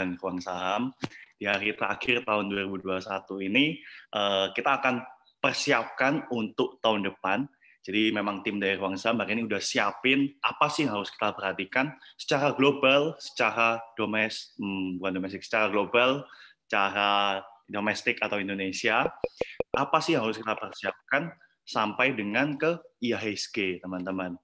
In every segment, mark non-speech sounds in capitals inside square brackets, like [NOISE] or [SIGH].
pengamaran keuangan saham di hari terakhir tahun 2021 ini uh, kita akan persiapkan untuk tahun depan. Jadi memang tim dari Ruang Saham hari ini udah siapin apa sih yang harus kita perhatikan secara global, secara domestik, hmm, bukan domestik, secara global, secara domestik atau Indonesia, apa sih yang harus kita persiapkan sampai dengan ke IHSG, teman-teman.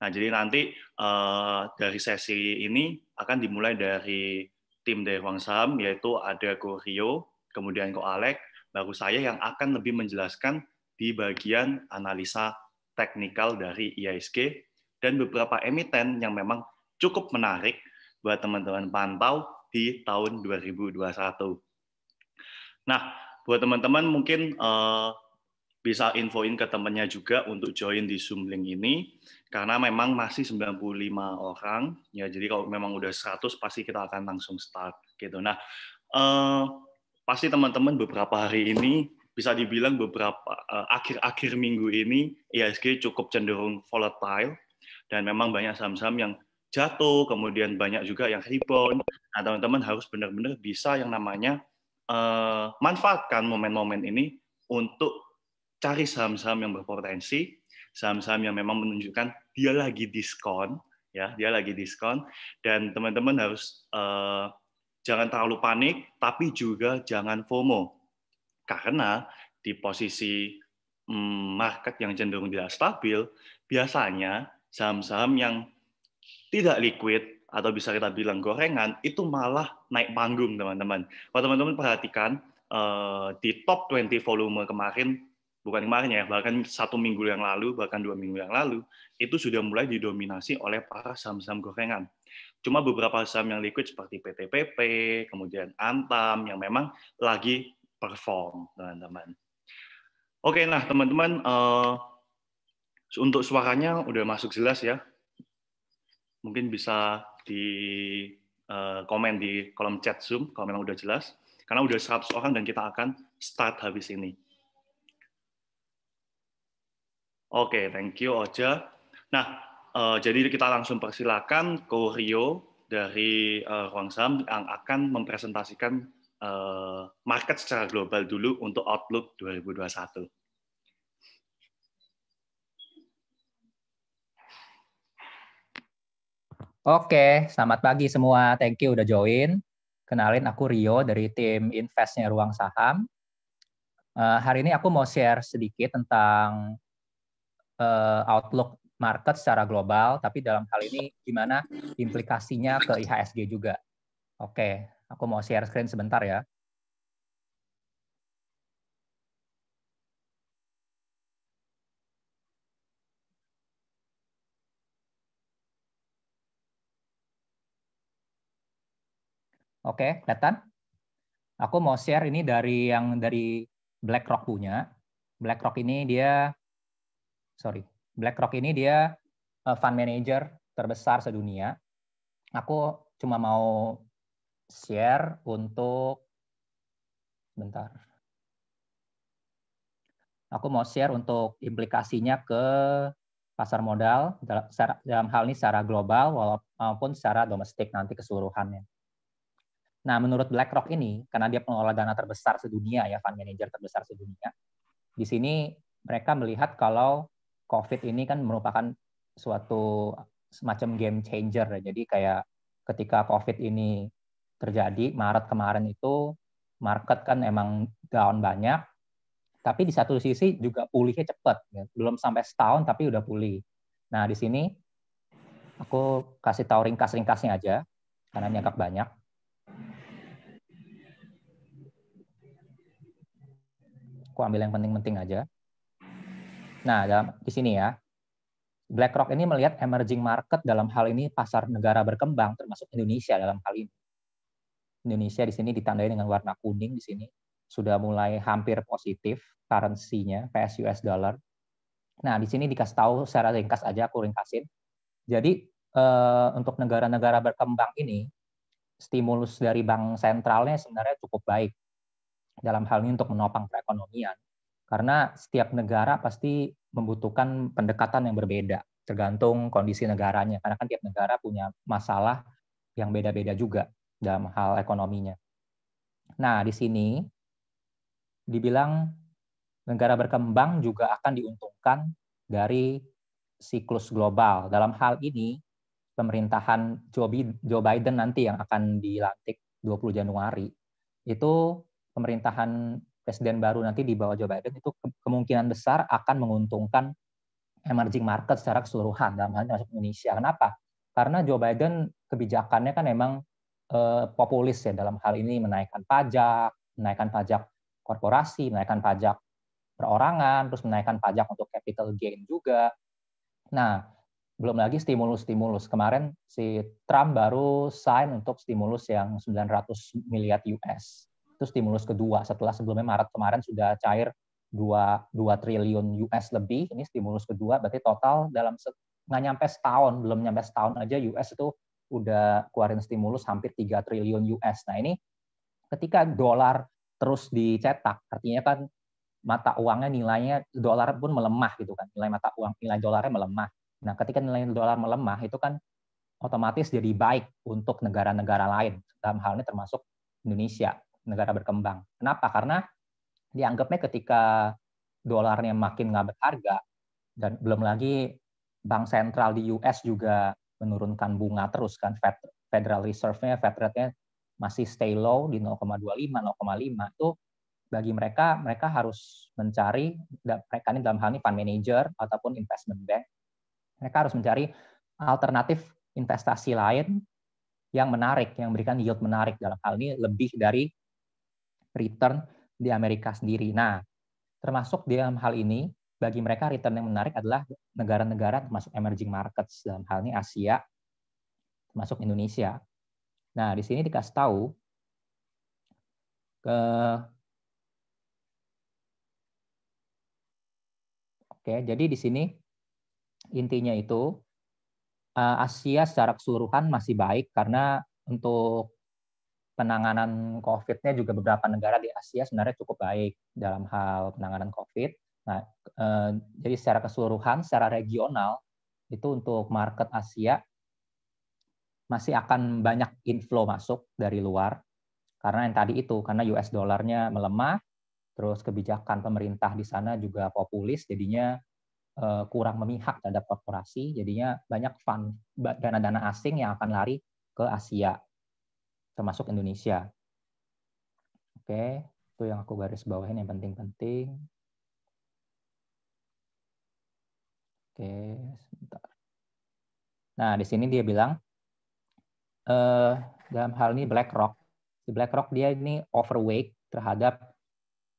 Nah, jadi nanti uh, dari sesi ini akan dimulai dari tim dari Huang Saham, yaitu ada Ko Rio, kemudian Ko Alek, baru saya yang akan lebih menjelaskan di bagian analisa teknikal dari IISG dan beberapa emiten yang memang cukup menarik buat teman-teman pantau di tahun 2021. Nah, buat teman-teman mungkin eh, bisa infoin ke temennya juga untuk join di Zoom link ini karena memang masih 95 orang ya jadi kalau memang udah 100 pasti kita akan langsung start gitu nah eh, pasti teman-teman beberapa hari ini bisa dibilang beberapa eh, akhir-akhir eh, minggu ini ISG e cukup cenderung volatile dan memang banyak saham-saham yang jatuh kemudian banyak juga yang rebound nah teman-teman harus benar-benar bisa yang namanya eh, manfaatkan momen-momen ini untuk cari saham-saham yang berpotensi, saham-saham yang memang menunjukkan dia lagi diskon, ya, dia lagi diskon dan teman-teman harus eh, jangan terlalu panik tapi juga jangan FOMO. Karena di posisi hmm, market yang cenderung tidak stabil, biasanya saham-saham yang tidak liquid atau bisa kita bilang gorengan itu malah naik panggung teman-teman. Kalau teman-teman perhatikan eh, di top 20 volume kemarin bukan kemarin ya, bahkan satu minggu yang lalu, bahkan dua minggu yang lalu, itu sudah mulai didominasi oleh para saham-saham gorengan. Cuma beberapa saham yang liquid seperti PTPP, kemudian Antam, yang memang lagi perform, teman-teman. Oke, nah teman-teman, uh, untuk suaranya udah masuk jelas ya. Mungkin bisa di uh, komen di kolom chat Zoom kalau memang udah jelas. Karena udah 100 orang dan kita akan start habis ini. Oke, okay, thank you Oja. Nah, uh, jadi kita langsung persilakan Ko Rio dari uh, Ruang Saham yang akan mempresentasikan uh, market secara global dulu untuk Outlook 2021. Oke, selamat pagi semua. Thank you udah join. Kenalin aku Rio dari tim investnya Ruang Saham. Uh, hari ini aku mau share sedikit tentang uh, outlook market secara global, tapi dalam hal ini gimana implikasinya ke IHSG juga. Oke, aku mau share screen sebentar ya. Oke, kelihatan? Aku mau share ini dari yang dari BlackRock punya. BlackRock ini dia sorry BlackRock ini dia eh, fund manager terbesar sedunia. Aku cuma mau share untuk bentar. Aku mau share untuk implikasinya ke pasar modal dalam hal ini secara global walaupun secara domestik nanti keseluruhannya. Nah, menurut BlackRock ini, karena dia pengelola dana terbesar sedunia ya, fund manager terbesar sedunia, di sini mereka melihat kalau COVID ini kan merupakan suatu semacam game changer. Ya. Jadi kayak ketika COVID ini terjadi, Maret kemarin itu market kan emang down banyak, tapi di satu sisi juga pulihnya cepat. Ya. Belum sampai setahun tapi udah pulih. Nah di sini aku kasih tahu ringkas-ringkasnya aja, karena ini agak banyak. Aku ambil yang penting-penting aja. Nah, dalam di sini ya. BlackRock ini melihat emerging market dalam hal ini pasar negara berkembang termasuk Indonesia dalam hal ini. Indonesia di sini ditandai dengan warna kuning di sini sudah mulai hampir positif currency-nya PSUS dollar. Nah, di sini dikasih tahu secara ringkas aja aku ringkasin. Jadi eh, untuk negara-negara berkembang ini stimulus dari bank sentralnya sebenarnya cukup baik dalam hal ini untuk menopang perekonomian karena setiap negara pasti membutuhkan pendekatan yang berbeda, tergantung kondisi negaranya. Karena kan tiap negara punya masalah yang beda-beda juga dalam hal ekonominya. Nah, di sini dibilang negara berkembang juga akan diuntungkan dari siklus global. Dalam hal ini, pemerintahan Joe Biden nanti yang akan dilantik 20 Januari, itu pemerintahan presiden baru nanti di bawah Joe Biden itu kemungkinan besar akan menguntungkan emerging market secara keseluruhan dalam hal masuk Indonesia. Kenapa? Karena Joe Biden kebijakannya kan memang eh, populis ya dalam hal ini menaikkan pajak, menaikkan pajak korporasi, menaikkan pajak perorangan, terus menaikkan pajak untuk capital gain juga. Nah, belum lagi stimulus-stimulus. Kemarin si Trump baru sign untuk stimulus yang 900 miliar US itu stimulus kedua setelah sebelumnya Maret kemarin sudah cair 2, 2 triliun US lebih, ini stimulus kedua, berarti total dalam nggak nyampe setahun, belum nyampe setahun aja US itu udah keluarin stimulus hampir 3 triliun US. Nah ini ketika dolar terus dicetak, artinya kan mata uangnya nilainya dolar pun melemah gitu kan, nilai mata uang, nilai dolarnya melemah. Nah ketika nilai dolar melemah itu kan otomatis jadi baik untuk negara-negara lain, dalam hal ini termasuk Indonesia negara berkembang. Kenapa? Karena dianggapnya ketika dolarnya makin nggak berharga dan belum lagi bank sentral di US juga menurunkan bunga terus kan Federal Reserve-nya, Fed rate-nya masih stay low di 0,25, 0,5 itu bagi mereka mereka harus mencari mereka ini dalam hal ini fund manager ataupun investment bank mereka harus mencari alternatif investasi lain yang menarik, yang memberikan yield menarik dalam hal ini lebih dari return di Amerika sendiri. Nah, termasuk dalam hal ini, bagi mereka return yang menarik adalah negara-negara termasuk emerging markets, dalam hal ini Asia, termasuk Indonesia. Nah, di sini dikasih tahu ke Oke, jadi di sini intinya itu eh, Asia secara keseluruhan masih baik karena untuk penanganan COVID-nya juga beberapa negara di Asia sebenarnya cukup baik dalam hal penanganan COVID. Nah, eh, jadi secara keseluruhan, secara regional itu untuk market Asia masih akan banyak inflow masuk dari luar karena yang tadi itu karena US dollarnya melemah, terus kebijakan pemerintah di sana juga populis, jadinya eh, kurang memihak terhadap korporasi, jadinya banyak fund dana-dana asing yang akan lari ke Asia termasuk Indonesia. Oke, itu yang aku garis bawahin yang penting-penting. Oke, sebentar. Nah, di sini dia bilang eh, dalam hal ini BlackRock, di BlackRock dia ini overweight terhadap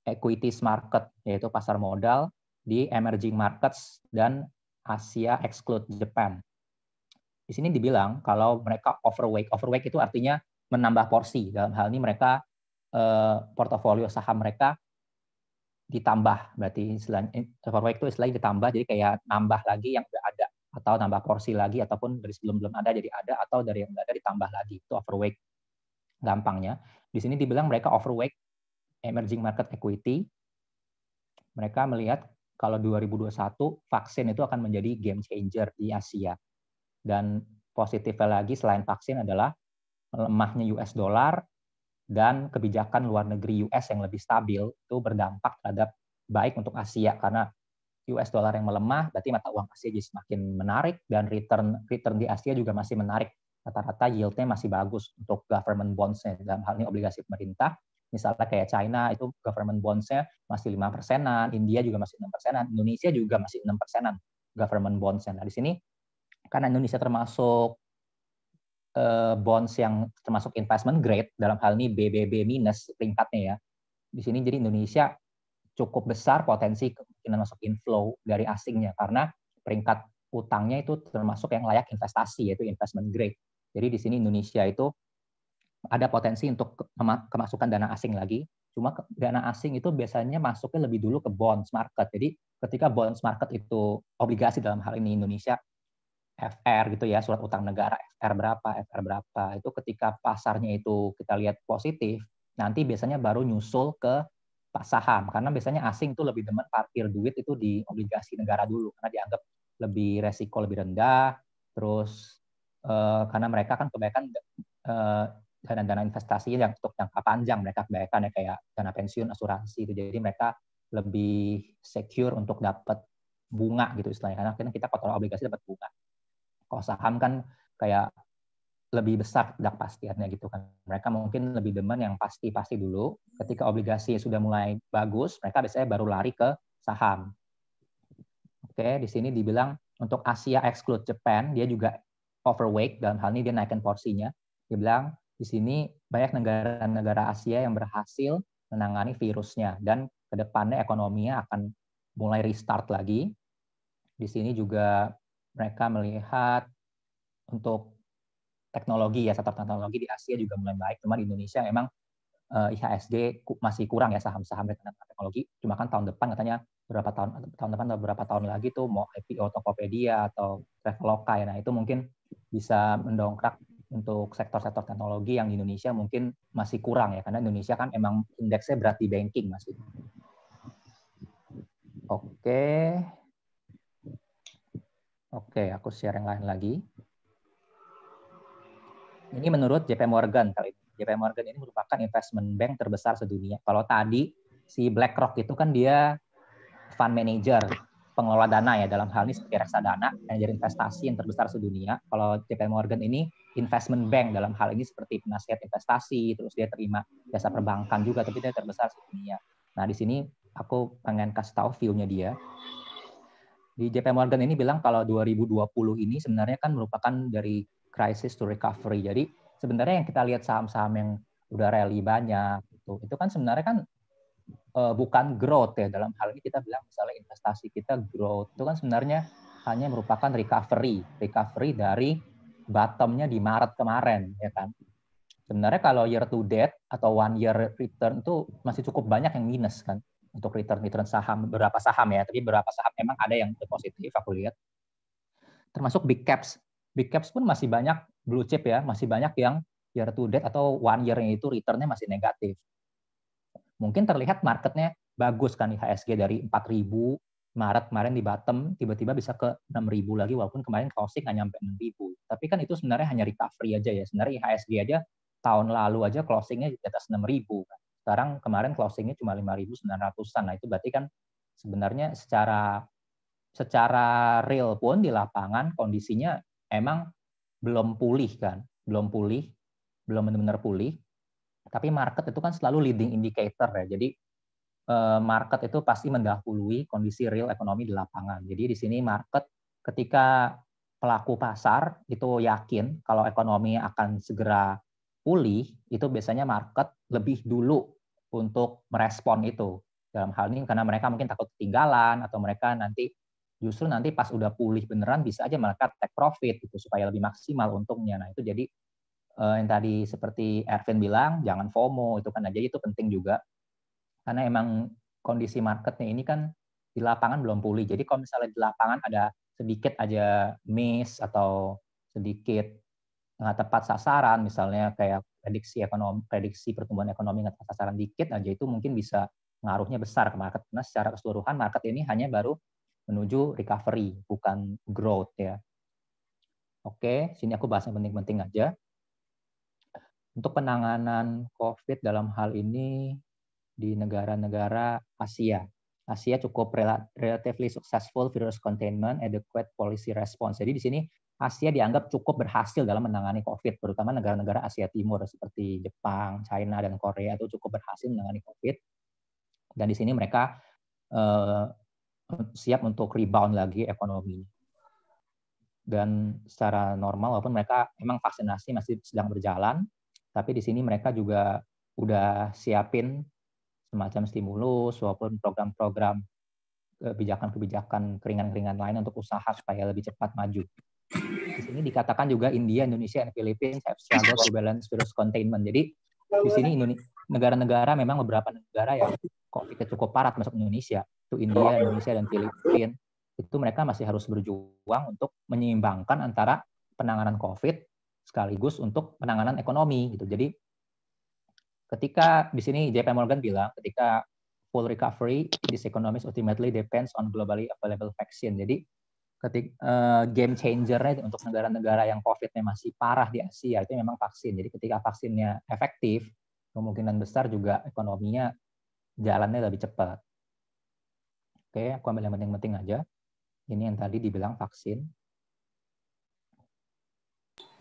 equities market yaitu pasar modal di emerging markets dan Asia exclude Japan. Di sini dibilang kalau mereka overweight, overweight itu artinya menambah porsi. Dalam hal ini mereka eh, portofolio saham mereka ditambah. Berarti istilahnya eh, itu istilahnya ditambah jadi kayak nambah lagi yang udah ada atau nambah porsi lagi ataupun dari sebelum belum ada jadi ada atau dari yang nggak ada ditambah lagi itu overweight gampangnya di sini dibilang mereka overweight emerging market equity mereka melihat kalau 2021 vaksin itu akan menjadi game changer di Asia dan positifnya lagi selain vaksin adalah lemahnya US dollar dan kebijakan luar negeri US yang lebih stabil itu berdampak terhadap baik untuk Asia karena US dollar yang melemah berarti mata uang Asia jadi semakin menarik dan return return di Asia juga masih menarik rata-rata yieldnya masih bagus untuk government bondsnya dalam hal ini obligasi pemerintah misalnya kayak China itu government bondsnya masih lima persenan, India juga masih enam persenan, Indonesia juga masih enam persenan government bondsnya Nah di sini karena Indonesia termasuk Eh, bonds yang termasuk investment grade dalam hal ini BBB minus peringkatnya ya. Di sini jadi Indonesia cukup besar potensi kemungkinan masuk inflow dari asingnya karena peringkat utangnya itu termasuk yang layak investasi yaitu investment grade. Jadi di sini Indonesia itu ada potensi untuk kemasukan dana asing lagi. Cuma dana asing itu biasanya masuknya lebih dulu ke bonds market. Jadi ketika bonds market itu obligasi dalam hal ini Indonesia FR gitu ya, surat utang negara FR berapa, FR berapa. Itu ketika pasarnya itu kita lihat positif, nanti biasanya baru nyusul ke saham karena biasanya asing tuh lebih demen parkir duit itu di obligasi negara dulu karena dianggap lebih resiko lebih rendah terus eh, karena mereka kan kebanyakan dana eh, dana-dana investasi yang untuk jangka panjang mereka kebanyakan ya kayak dana pensiun asuransi itu jadi mereka lebih secure untuk dapat bunga gitu istilahnya karena kita kotor obligasi dapat bunga kalau saham kan kayak lebih besar tidak pastiannya gitu kan. Mereka mungkin lebih demen yang pasti-pasti dulu. Ketika obligasi sudah mulai bagus, mereka biasanya baru lari ke saham. Oke, di sini dibilang untuk Asia exclude Japan, dia juga overweight dalam hal ini dia naikkan porsinya. Dibilang di sini banyak negara-negara Asia yang berhasil menangani virusnya dan kedepannya ekonominya akan mulai restart lagi. Di sini juga mereka melihat untuk teknologi ya sektor teknologi di Asia juga mulai baik cuma di Indonesia emang uh, eh, IHSG masih kurang ya saham-saham teknologi cuma kan tahun depan katanya berapa tahun tahun depan atau berapa tahun lagi tuh mau IPO Tokopedia atau Traveloka ya nah itu mungkin bisa mendongkrak untuk sektor-sektor teknologi yang di Indonesia mungkin masih kurang ya karena Indonesia kan emang indeksnya berat di banking masih. Oke, okay. Oke, aku share yang lain lagi. Ini menurut JP Morgan JP Morgan ini merupakan investment bank terbesar sedunia. Kalau tadi si BlackRock itu kan dia fund manager, pengelola dana ya dalam hal ini seperti reksadana, manajer investasi yang terbesar sedunia. Kalau JP Morgan ini investment bank dalam hal ini seperti penasihat investasi, terus dia terima jasa perbankan juga, tapi dia terbesar sedunia. Nah di sini aku pengen kasih tahu view-nya dia di JP Morgan ini bilang kalau 2020 ini sebenarnya kan merupakan dari crisis to recovery. Jadi sebenarnya yang kita lihat saham-saham yang udah rally banyak itu itu kan sebenarnya kan eh, bukan growth ya dalam hal ini kita bilang misalnya investasi kita growth itu kan sebenarnya hanya merupakan recovery, recovery dari bottomnya di Maret kemarin ya kan. Sebenarnya kalau year to date atau one year return itu masih cukup banyak yang minus kan untuk return return saham beberapa saham ya tapi beberapa saham memang ada yang positif aku lihat termasuk big caps big caps pun masih banyak blue chip ya masih banyak yang year to date atau one year itu returnnya masih negatif mungkin terlihat marketnya bagus kan IHSG dari 4000 Maret kemarin di bottom tiba-tiba bisa ke 6000 lagi walaupun kemarin closing nggak nyampe 6000 tapi kan itu sebenarnya hanya recovery aja ya sebenarnya IHSG aja tahun lalu aja closingnya di atas 6000 kan sekarang kemarin closingnya cuma 5.900-an. Nah, itu berarti kan sebenarnya secara secara real pun di lapangan kondisinya emang belum pulih kan, belum pulih, belum benar-benar pulih. Tapi market itu kan selalu leading indicator ya. Jadi eh, market itu pasti mendahului kondisi real ekonomi di lapangan. Jadi di sini market ketika pelaku pasar itu yakin kalau ekonomi akan segera pulih, itu biasanya market lebih dulu untuk merespon itu. Dalam hal ini karena mereka mungkin takut ketinggalan atau mereka nanti justru nanti pas udah pulih beneran bisa aja mereka take profit gitu supaya lebih maksimal untungnya. Nah, itu jadi eh, yang tadi seperti Ervin bilang jangan FOMO itu kan aja itu penting juga. Karena emang kondisi marketnya ini kan di lapangan belum pulih. Jadi kalau misalnya di lapangan ada sedikit aja miss atau sedikit nggak tepat sasaran misalnya kayak prediksi ekonomi prediksi pertumbuhan ekonomi nggak sasaran dikit aja itu mungkin bisa pengaruhnya besar ke market karena secara keseluruhan market ini hanya baru menuju recovery bukan growth ya. Oke, sini aku bahas yang penting-penting aja. Untuk penanganan COVID dalam hal ini di negara-negara Asia. Asia cukup relatively successful virus containment, adequate policy response. Jadi di sini Asia dianggap cukup berhasil dalam menangani COVID, terutama negara-negara Asia Timur seperti Jepang, China, dan Korea itu cukup berhasil menangani COVID. Dan di sini mereka uh, siap untuk rebound lagi ekonomi. Dan secara normal, walaupun mereka memang vaksinasi masih sedang berjalan, tapi di sini mereka juga udah siapin semacam stimulus walaupun program-program eh, kebijakan-kebijakan keringan-keringan lain untuk usaha supaya lebih cepat maju. Di sini dikatakan juga India, Indonesia, dan Filipina have struggled to balance virus containment. Jadi di sini negara-negara memang beberapa negara yang kita cukup parah masuk Indonesia, itu India, Indonesia, dan Filipina. Itu mereka masih harus berjuang untuk menyeimbangkan antara penanganan COVID sekaligus untuk penanganan ekonomi gitu. Jadi ketika di sini JP Morgan bilang ketika full recovery this economics ultimately depends on globally available vaccine. Jadi ketik uh, game changernya untuk negara-negara yang COVID-nya masih parah di Asia itu memang vaksin. Jadi ketika vaksinnya efektif, kemungkinan besar juga ekonominya jalannya lebih cepat. Oke, aku ambil yang penting-penting aja. Ini yang tadi dibilang vaksin.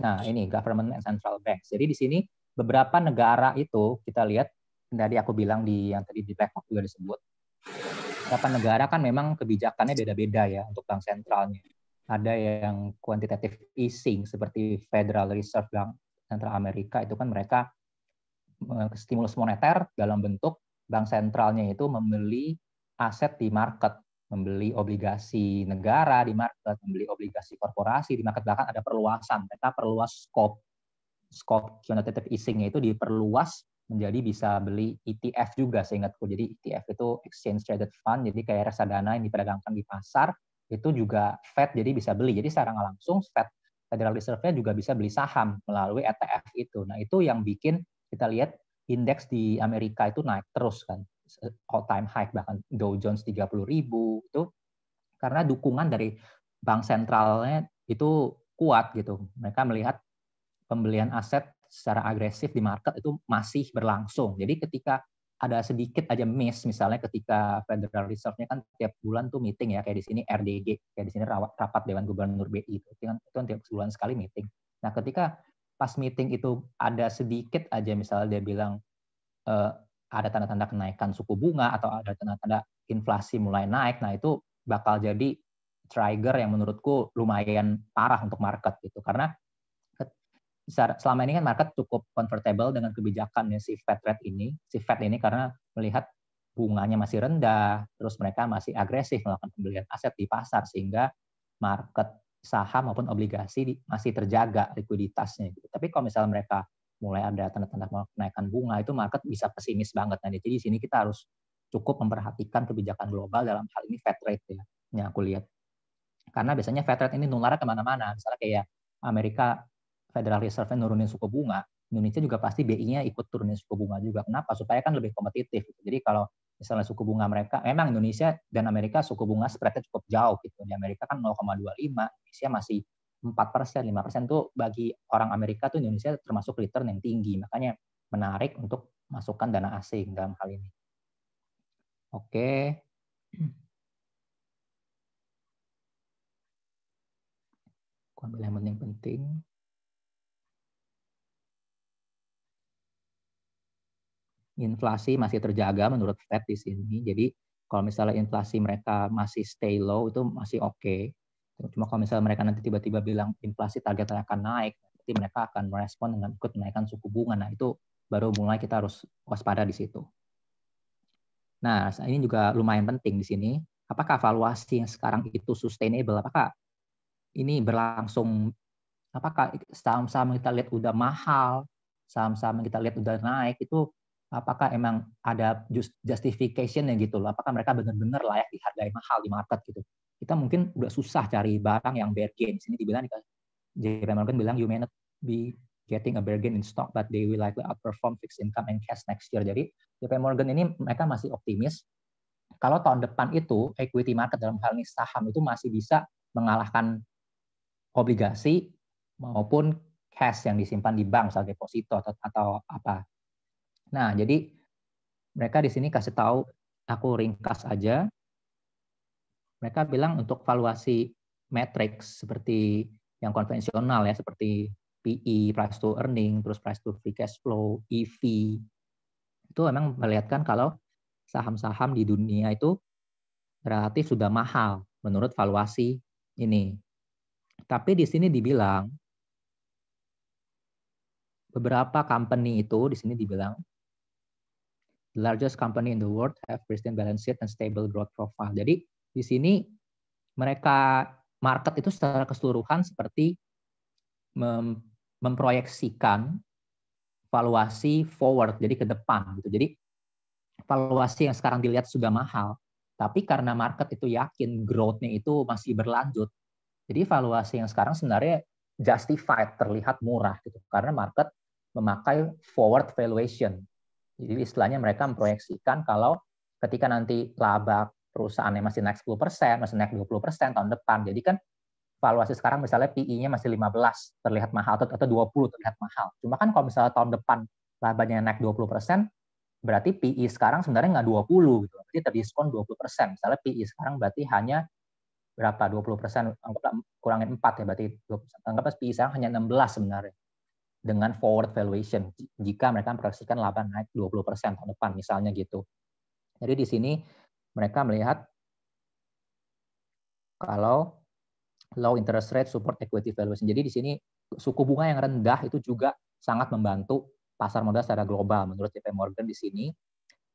Nah, ini government and central bank. Jadi di sini beberapa negara itu kita lihat tadi aku bilang di yang tadi di backup juga disebut beberapa negara kan memang kebijakannya beda-beda ya untuk bank sentralnya. Ada yang quantitative easing seperti Federal Reserve Bank Sentral Amerika itu kan mereka eh, stimulus moneter dalam bentuk bank sentralnya itu membeli aset di market, membeli obligasi negara di market, membeli obligasi korporasi di market bahkan ada perluasan. Mereka perluas scope scope quantitative easing itu diperluas jadi bisa beli ETF juga seingatku. Jadi ETF itu exchange traded fund, jadi kayak reksadana yang diperdagangkan di pasar itu juga Fed jadi bisa beli. Jadi secara langsung Fed Federal Reserve-nya juga bisa beli saham melalui ETF itu. Nah, itu yang bikin kita lihat indeks di Amerika itu naik terus kan. All time high bahkan Dow Jones 30 ribu itu karena dukungan dari bank sentralnya itu kuat gitu. Mereka melihat pembelian aset secara agresif di market itu masih berlangsung. Jadi ketika ada sedikit aja miss, misalnya ketika Federal Reserve-nya kan tiap bulan tuh meeting ya, kayak di sini RDG, kayak di sini rapat Dewan Gubernur BI itu, kan, itu kan, tiap bulan sekali meeting. Nah ketika pas meeting itu ada sedikit aja misalnya dia bilang eh, ada tanda-tanda kenaikan suku bunga atau ada tanda-tanda inflasi mulai naik, nah itu bakal jadi trigger yang menurutku lumayan parah untuk market gitu karena selama ini kan market cukup comfortable dengan kebijakan ya, si Fed rate ini, si Fed ini karena melihat bunganya masih rendah, terus mereka masih agresif melakukan pembelian aset di pasar sehingga market saham maupun obligasi masih terjaga likuiditasnya. Gitu. Tapi kalau misalnya mereka mulai ada tanda-tanda kenaikan bunga itu market bisa pesimis banget. nanti. jadi di sini kita harus cukup memperhatikan kebijakan global dalam hal ini Fed rate ya, yang aku lihat. Karena biasanya Fed rate ini nular kemana-mana. Misalnya kayak Amerika Federal Reserve nurunin suku bunga, Indonesia juga pasti BI-nya ikut turunin suku bunga juga. Kenapa? Supaya kan lebih kompetitif. Jadi kalau misalnya suku bunga mereka, memang Indonesia dan Amerika suku bunga spreadnya cukup jauh gitu. Di Amerika kan 0,25, Indonesia masih 4 persen, 5 persen tuh bagi orang Amerika tuh Indonesia termasuk return yang tinggi. Makanya menarik untuk masukkan dana asing dalam hal ini. Oke. Aku ambil yang penting-penting. inflasi masih terjaga menurut Fed di sini. Jadi kalau misalnya inflasi mereka masih stay low itu masih oke. Okay. Cuma kalau misalnya mereka nanti tiba-tiba bilang inflasi targetnya akan naik, nanti mereka akan merespon dengan ikut menaikkan suku bunga. Nah itu baru mulai kita harus waspada di situ. Nah ini juga lumayan penting di sini. Apakah valuasi yang sekarang itu sustainable? Apakah ini berlangsung? Apakah saham-saham kita lihat udah mahal, saham-saham kita lihat udah naik itu apakah emang ada just justification yang gitu loh apakah mereka benar-benar layak dihargai mahal di market gitu kita mungkin udah susah cari barang yang bargain. gain sini dibilang JP Morgan bilang you may not be getting a bargain in stock but they will likely outperform fixed income and cash next year jadi JP Morgan ini mereka masih optimis kalau tahun depan itu equity market dalam hal ini saham itu masih bisa mengalahkan obligasi maupun cash yang disimpan di bank sebagai deposito atau apa Nah, jadi mereka di sini kasih tahu aku ringkas aja. Mereka bilang untuk valuasi matrix seperti yang konvensional ya seperti PE, price to earning, terus price to free cash flow, EV. Itu memang melihatkan kalau saham-saham di dunia itu relatif sudah mahal menurut valuasi ini. Tapi di sini dibilang beberapa company itu di sini dibilang largest company in the world have pristine balance sheet and stable growth profile. Jadi di sini mereka market itu secara keseluruhan seperti mem memproyeksikan valuasi forward, jadi ke depan gitu. Jadi valuasi yang sekarang dilihat sudah mahal, tapi karena market itu yakin growth-nya itu masih berlanjut, jadi valuasi yang sekarang sebenarnya justified terlihat murah gitu karena market memakai forward valuation jadi istilahnya mereka memproyeksikan kalau ketika nanti laba perusahaannya masih naik 10%, masih naik 20% tahun depan. Jadi kan valuasi sekarang misalnya PI-nya masih 15 terlihat mahal atau, atau 20 terlihat mahal. Cuma kan kalau misalnya tahun depan labanya naik 20 persen, berarti PI e sekarang sebenarnya nggak 20 gitu. Berarti terdiskon 20 persen. Misalnya PI e sekarang berarti hanya berapa 20 persen anggaplah kurangin 4 ya berarti 20%. anggaplah PI e sekarang hanya 16 sebenarnya dengan forward valuation jika mereka memproyeksikan laba naik 20% tahun depan misalnya gitu. Jadi di sini mereka melihat kalau low interest rate support equity valuation. Jadi di sini suku bunga yang rendah itu juga sangat membantu pasar modal secara global menurut JP Morgan di sini.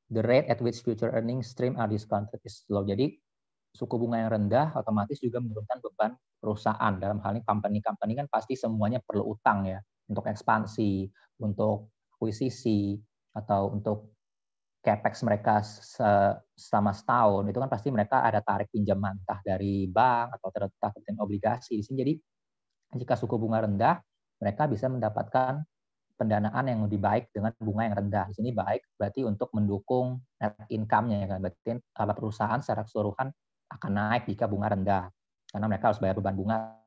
The rate at which future earnings stream are discounted is low. Jadi suku bunga yang rendah otomatis juga menurunkan beban perusahaan. Dalam hal ini company-company kan pasti semuanya perlu utang ya untuk ekspansi, untuk akuisisi, atau untuk capex mereka selama setahun, itu kan pasti mereka ada tarik pinjaman, entah dari bank atau terletak obligasi. Di sini jadi jika suku bunga rendah, mereka bisa mendapatkan pendanaan yang lebih baik dengan bunga yang rendah. Di sini baik berarti untuk mendukung net income-nya ya kan. Berarti laba eh, perusahaan secara keseluruhan akan naik jika bunga rendah karena mereka harus bayar beban bunga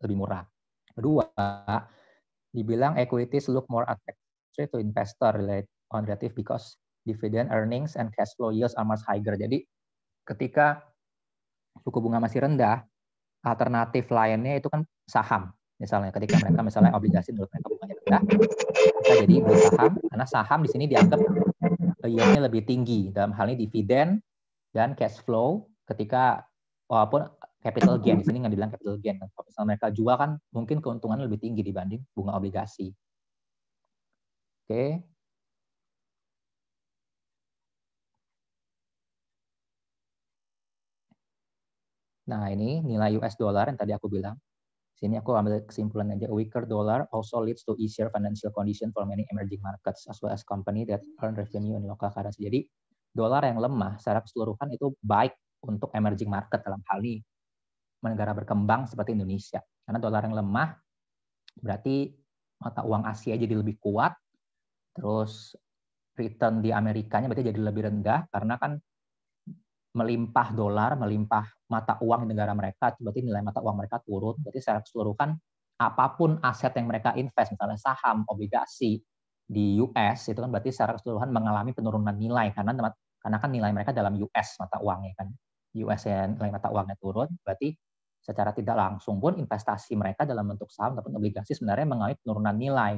lebih murah. Kedua, dibilang equities look more attractive to investor related on relative because dividend earnings and cash flow yields are much higher. Jadi ketika suku bunga masih rendah, alternatif lainnya itu kan saham. Misalnya ketika mereka misalnya obligasi menurut mereka bunganya rendah, mereka jadi beli saham karena saham di sini dianggap eh, yieldnya lebih tinggi. Dalam hal ini dividen dan cash flow ketika walaupun capital gain. Di sini nggak dibilang capital gain. Kalau misalnya mereka jual kan mungkin keuntungan lebih tinggi dibanding bunga obligasi. Oke. Okay. Nah, ini nilai US dollar yang tadi aku bilang. Sini aku ambil kesimpulan aja. Weaker dollar also leads to easier financial condition for many emerging markets as well as company that earn revenue in local currency. Jadi, dolar yang lemah secara keseluruhan itu baik untuk emerging market dalam hal ini negara berkembang seperti Indonesia. Karena dolar yang lemah berarti mata uang Asia jadi lebih kuat, terus return di Amerikanya berarti jadi lebih rendah karena kan melimpah dolar, melimpah mata uang di negara mereka, berarti nilai mata uang mereka turun. Berarti secara keseluruhan apapun aset yang mereka invest, misalnya saham, obligasi di US itu kan berarti secara keseluruhan mengalami penurunan nilai karena karena kan nilai mereka dalam US mata uangnya kan. US yang nilai mata uangnya turun, berarti secara tidak langsung pun investasi mereka dalam bentuk saham ataupun obligasi sebenarnya mengalami penurunan nilai.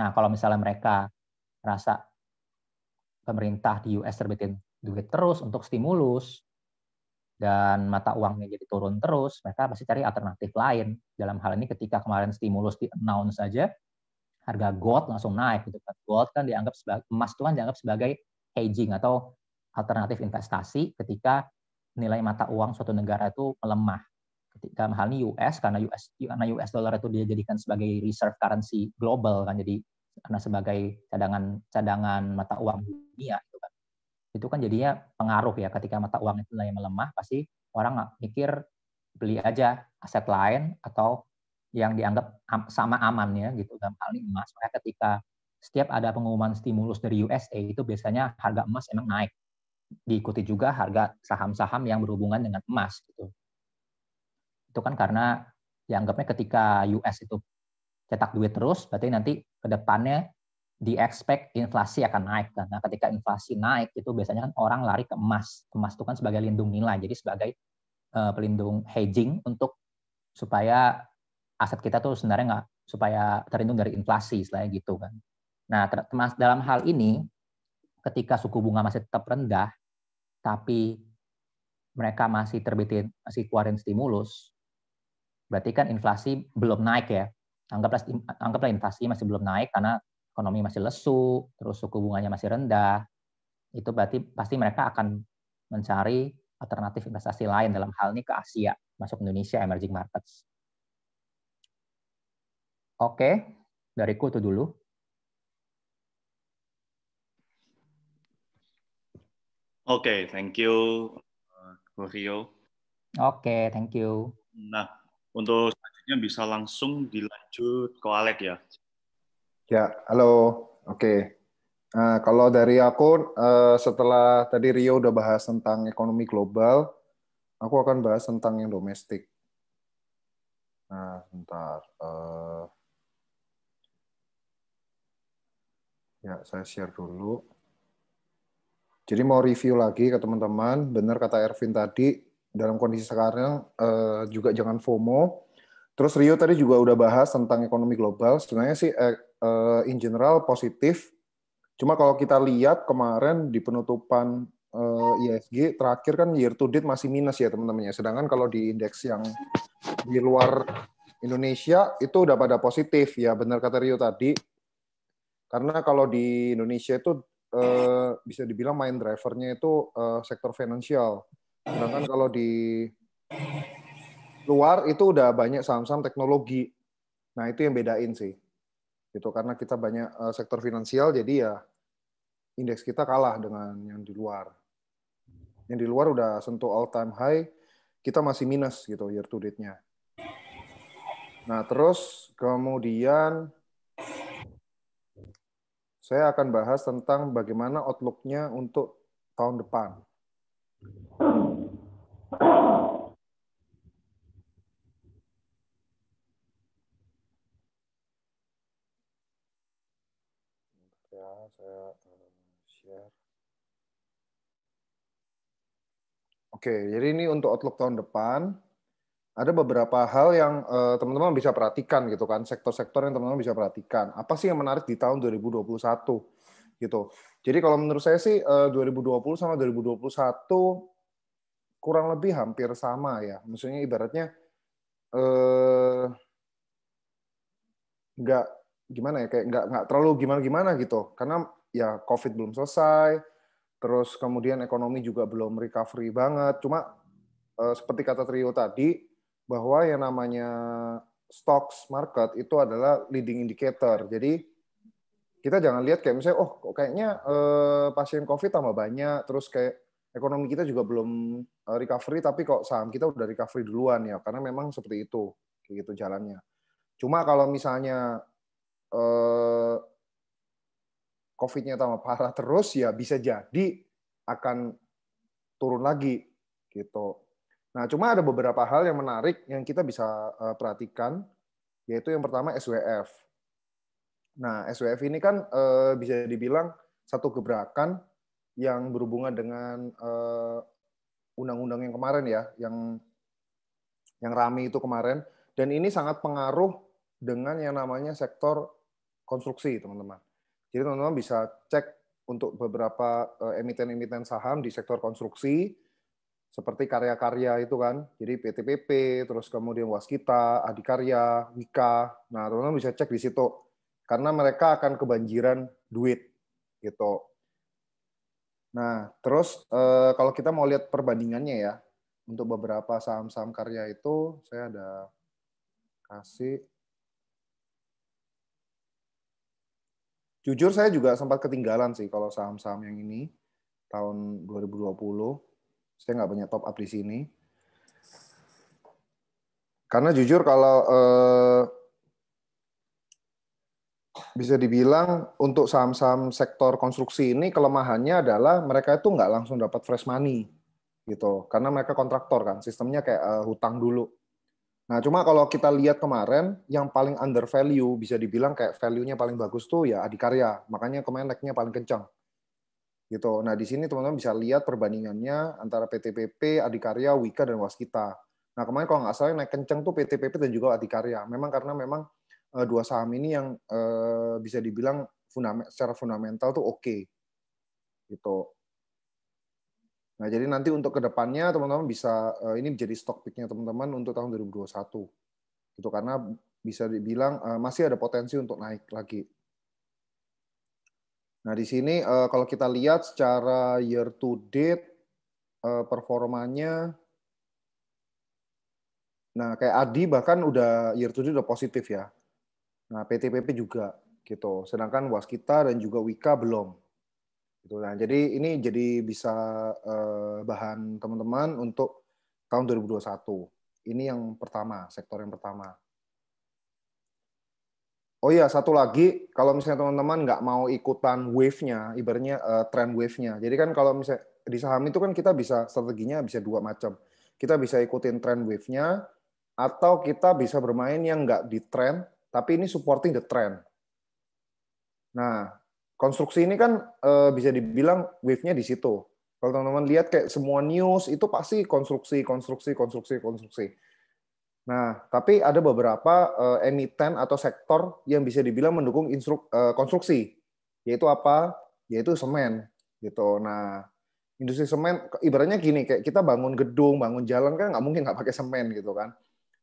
Nah, kalau misalnya mereka rasa pemerintah di US terbitin duit terus untuk stimulus dan mata uangnya jadi turun terus, mereka pasti cari alternatif lain. Dalam hal ini ketika kemarin stimulus di announce saja, harga gold langsung naik gitu kan. Gold kan dianggap sebagai emas itu kan dianggap sebagai hedging atau alternatif investasi ketika nilai mata uang suatu negara itu melemah ketika hal ini US karena US karena US dollar itu dia jadikan sebagai reserve currency global kan jadi karena sebagai cadangan cadangan mata uang dunia itu kan itu kan jadinya pengaruh ya ketika mata uang itu mulai melemah pasti orang nggak mikir beli aja aset lain atau yang dianggap sama aman ya gitu dalam hal ini emas makanya ketika setiap ada pengumuman stimulus dari USA itu biasanya harga emas emang naik diikuti juga harga saham-saham yang berhubungan dengan emas gitu itu kan karena dianggapnya ketika US itu cetak duit terus, berarti nanti ke depannya di expect inflasi akan naik. Kan. Nah, ketika inflasi naik itu biasanya kan orang lari ke emas. Emas itu kan sebagai lindung nilai, jadi sebagai uh, pelindung hedging untuk supaya aset kita tuh sebenarnya nggak supaya terlindung dari inflasi, selain gitu kan. Nah, dalam hal ini ketika suku bunga masih tetap rendah, tapi mereka masih terbitin, masih keluarin stimulus, berarti kan inflasi belum naik ya. Anggaplah anggaplah inflasi masih belum naik karena ekonomi masih lesu, terus suku bunganya masih rendah. Itu berarti pasti mereka akan mencari alternatif investasi lain dalam hal ini ke Asia, masuk Indonesia emerging markets. Oke, dariku itu dulu. Oke, okay, thank you, uh, Rio. Oke, okay, thank you. Nah, untuk selanjutnya bisa langsung dilanjut ke Alek ya. Ya, halo. Oke. Okay. Nah, eh, kalau dari aku, eh, setelah tadi Rio udah bahas tentang ekonomi global, aku akan bahas tentang yang domestik. Nah, bentar. Eh, ya, saya share dulu. Jadi mau review lagi ke teman-teman, benar kata Ervin tadi, dalam kondisi sekarang uh, juga jangan FOMO. Terus Rio tadi juga udah bahas tentang ekonomi global. Sebenarnya sih uh, in general positif. Cuma kalau kita lihat kemarin di penutupan uh, ISG terakhir kan year to date masih minus ya teman-teman ya. Sedangkan kalau di indeks yang di luar Indonesia itu udah pada positif ya benar kata Rio tadi. Karena kalau di Indonesia itu bisa dibilang main drivernya itu sektor finansial. Sedangkan kalau di luar itu udah banyak saham-saham teknologi. Nah, itu yang bedain sih. Gitu karena kita banyak uh, sektor finansial jadi ya indeks kita kalah dengan yang di luar. Yang di luar udah sentuh all time high, kita masih minus gitu year to date-nya. Nah, terus kemudian saya akan bahas tentang bagaimana outlook-nya untuk tahun depan. share. Oke, jadi ini untuk outlook tahun depan. Ada beberapa hal yang eh, teman-teman uh, bisa perhatikan gitu kan, sektor-sektor yang teman-teman bisa perhatikan. Apa sih yang menarik di tahun 2021 gitu. Jadi kalau menurut saya sih eh, uh, 2020 sama 2021 kurang lebih hampir sama ya. Maksudnya ibaratnya eh, nggak gimana ya kayak nggak nggak terlalu gimana gimana gitu karena ya COVID belum selesai, terus kemudian ekonomi juga belum recovery banget. Cuma eh, seperti kata Trio tadi, bahwa yang namanya stocks market itu adalah leading indicator. Jadi kita jangan lihat kayak misalnya, oh kayaknya eh, pasien COVID tambah banyak, terus kayak ekonomi kita juga belum eh, recovery, tapi kok saham kita udah recovery duluan ya, karena memang seperti itu, kayak gitu jalannya. Cuma kalau misalnya eh, COVID-nya tambah parah terus, ya bisa jadi akan turun lagi gitu. Nah, cuma ada beberapa hal yang menarik yang kita bisa eh, perhatikan, yaitu yang pertama SWF. Nah, SWF ini kan eh, bisa dibilang satu gebrakan yang berhubungan dengan eh, undang-undang yang kemarin ya, yang yang rame itu kemarin. Dan ini sangat pengaruh dengan yang namanya sektor konstruksi, teman-teman. Jadi teman-teman bisa cek untuk beberapa eh, emiten-emiten saham di sektor konstruksi seperti karya-karya itu kan. Jadi PTPP, terus kemudian Waskita, Adikarya, Wika. Nah, teman-teman bisa cek di situ karena mereka akan kebanjiran duit gitu. Nah, terus eh, kalau kita mau lihat perbandingannya ya untuk beberapa saham-saham karya itu saya ada kasih Jujur saya juga sempat ketinggalan sih kalau saham-saham yang ini tahun 2020. Saya nggak punya top up di sini. Karena jujur kalau eh, bisa dibilang untuk saham-saham sektor konstruksi ini kelemahannya adalah mereka itu nggak langsung dapat fresh money gitu karena mereka kontraktor kan sistemnya kayak eh, hutang dulu Nah, cuma kalau kita lihat kemarin, yang paling under value, bisa dibilang kayak value-nya paling bagus tuh ya Adikarya. Makanya kemarin naiknya paling kencang. Gitu. Nah, di sini teman-teman bisa lihat perbandingannya antara PTPP, Adikarya, Wika, dan Waskita. Nah, kemarin kalau nggak salah naik kencang tuh PTPP dan juga Adikarya. Memang karena memang eh, dua saham ini yang eh, bisa dibilang secara fundamental tuh oke. Okay. Gitu. Nah, jadi nanti untuk kedepannya teman-teman bisa eh, ini menjadi stock picknya teman-teman untuk tahun 2021. Itu karena bisa dibilang eh, masih ada potensi untuk naik lagi. Nah, di sini eh, kalau kita lihat secara year to date performanya Nah, kayak Adi bahkan udah year to date udah positif ya. Nah, PTPP juga gitu. Sedangkan Waskita dan juga Wika belum gitu nah jadi ini jadi bisa uh, bahan teman-teman untuk tahun 2021 ini yang pertama sektor yang pertama Oh iya, satu lagi, kalau misalnya teman-teman nggak mau ikutan wave-nya, ibaratnya uh, trend wave-nya. Jadi kan kalau misalnya di saham itu kan kita bisa strateginya bisa dua macam. Kita bisa ikutin trend wave-nya, atau kita bisa bermain yang nggak di trend, tapi ini supporting the trend. Nah, konstruksi ini kan uh, bisa dibilang wave-nya di situ. Kalau teman-teman lihat kayak semua news itu pasti konstruksi, konstruksi, konstruksi, konstruksi. Nah, tapi ada beberapa uh, eh, emiten atau sektor yang bisa dibilang mendukung instru, uh, konstruksi. Yaitu apa? Yaitu semen gitu. Nah, industri semen ibaratnya gini kayak kita bangun gedung, bangun jalan kan nggak mungkin nggak pakai semen gitu kan.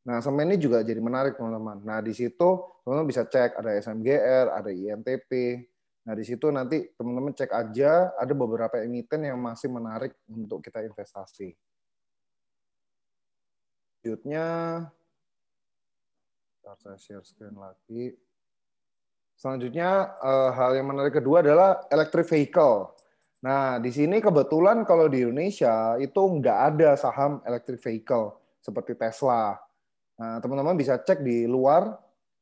Nah, semen ini juga jadi menarik teman-teman. Nah, di situ teman-teman bisa cek ada SMGR, ada INTP, Nah, di situ nanti teman-teman cek aja ada beberapa emiten yang masih menarik untuk kita investasi. Selanjutnya, Ntar saya share screen lagi. Selanjutnya, eh, hal yang menarik kedua adalah electric vehicle. Nah, di sini kebetulan kalau di Indonesia itu nggak ada saham electric vehicle seperti Tesla. Nah, teman-teman bisa cek di luar,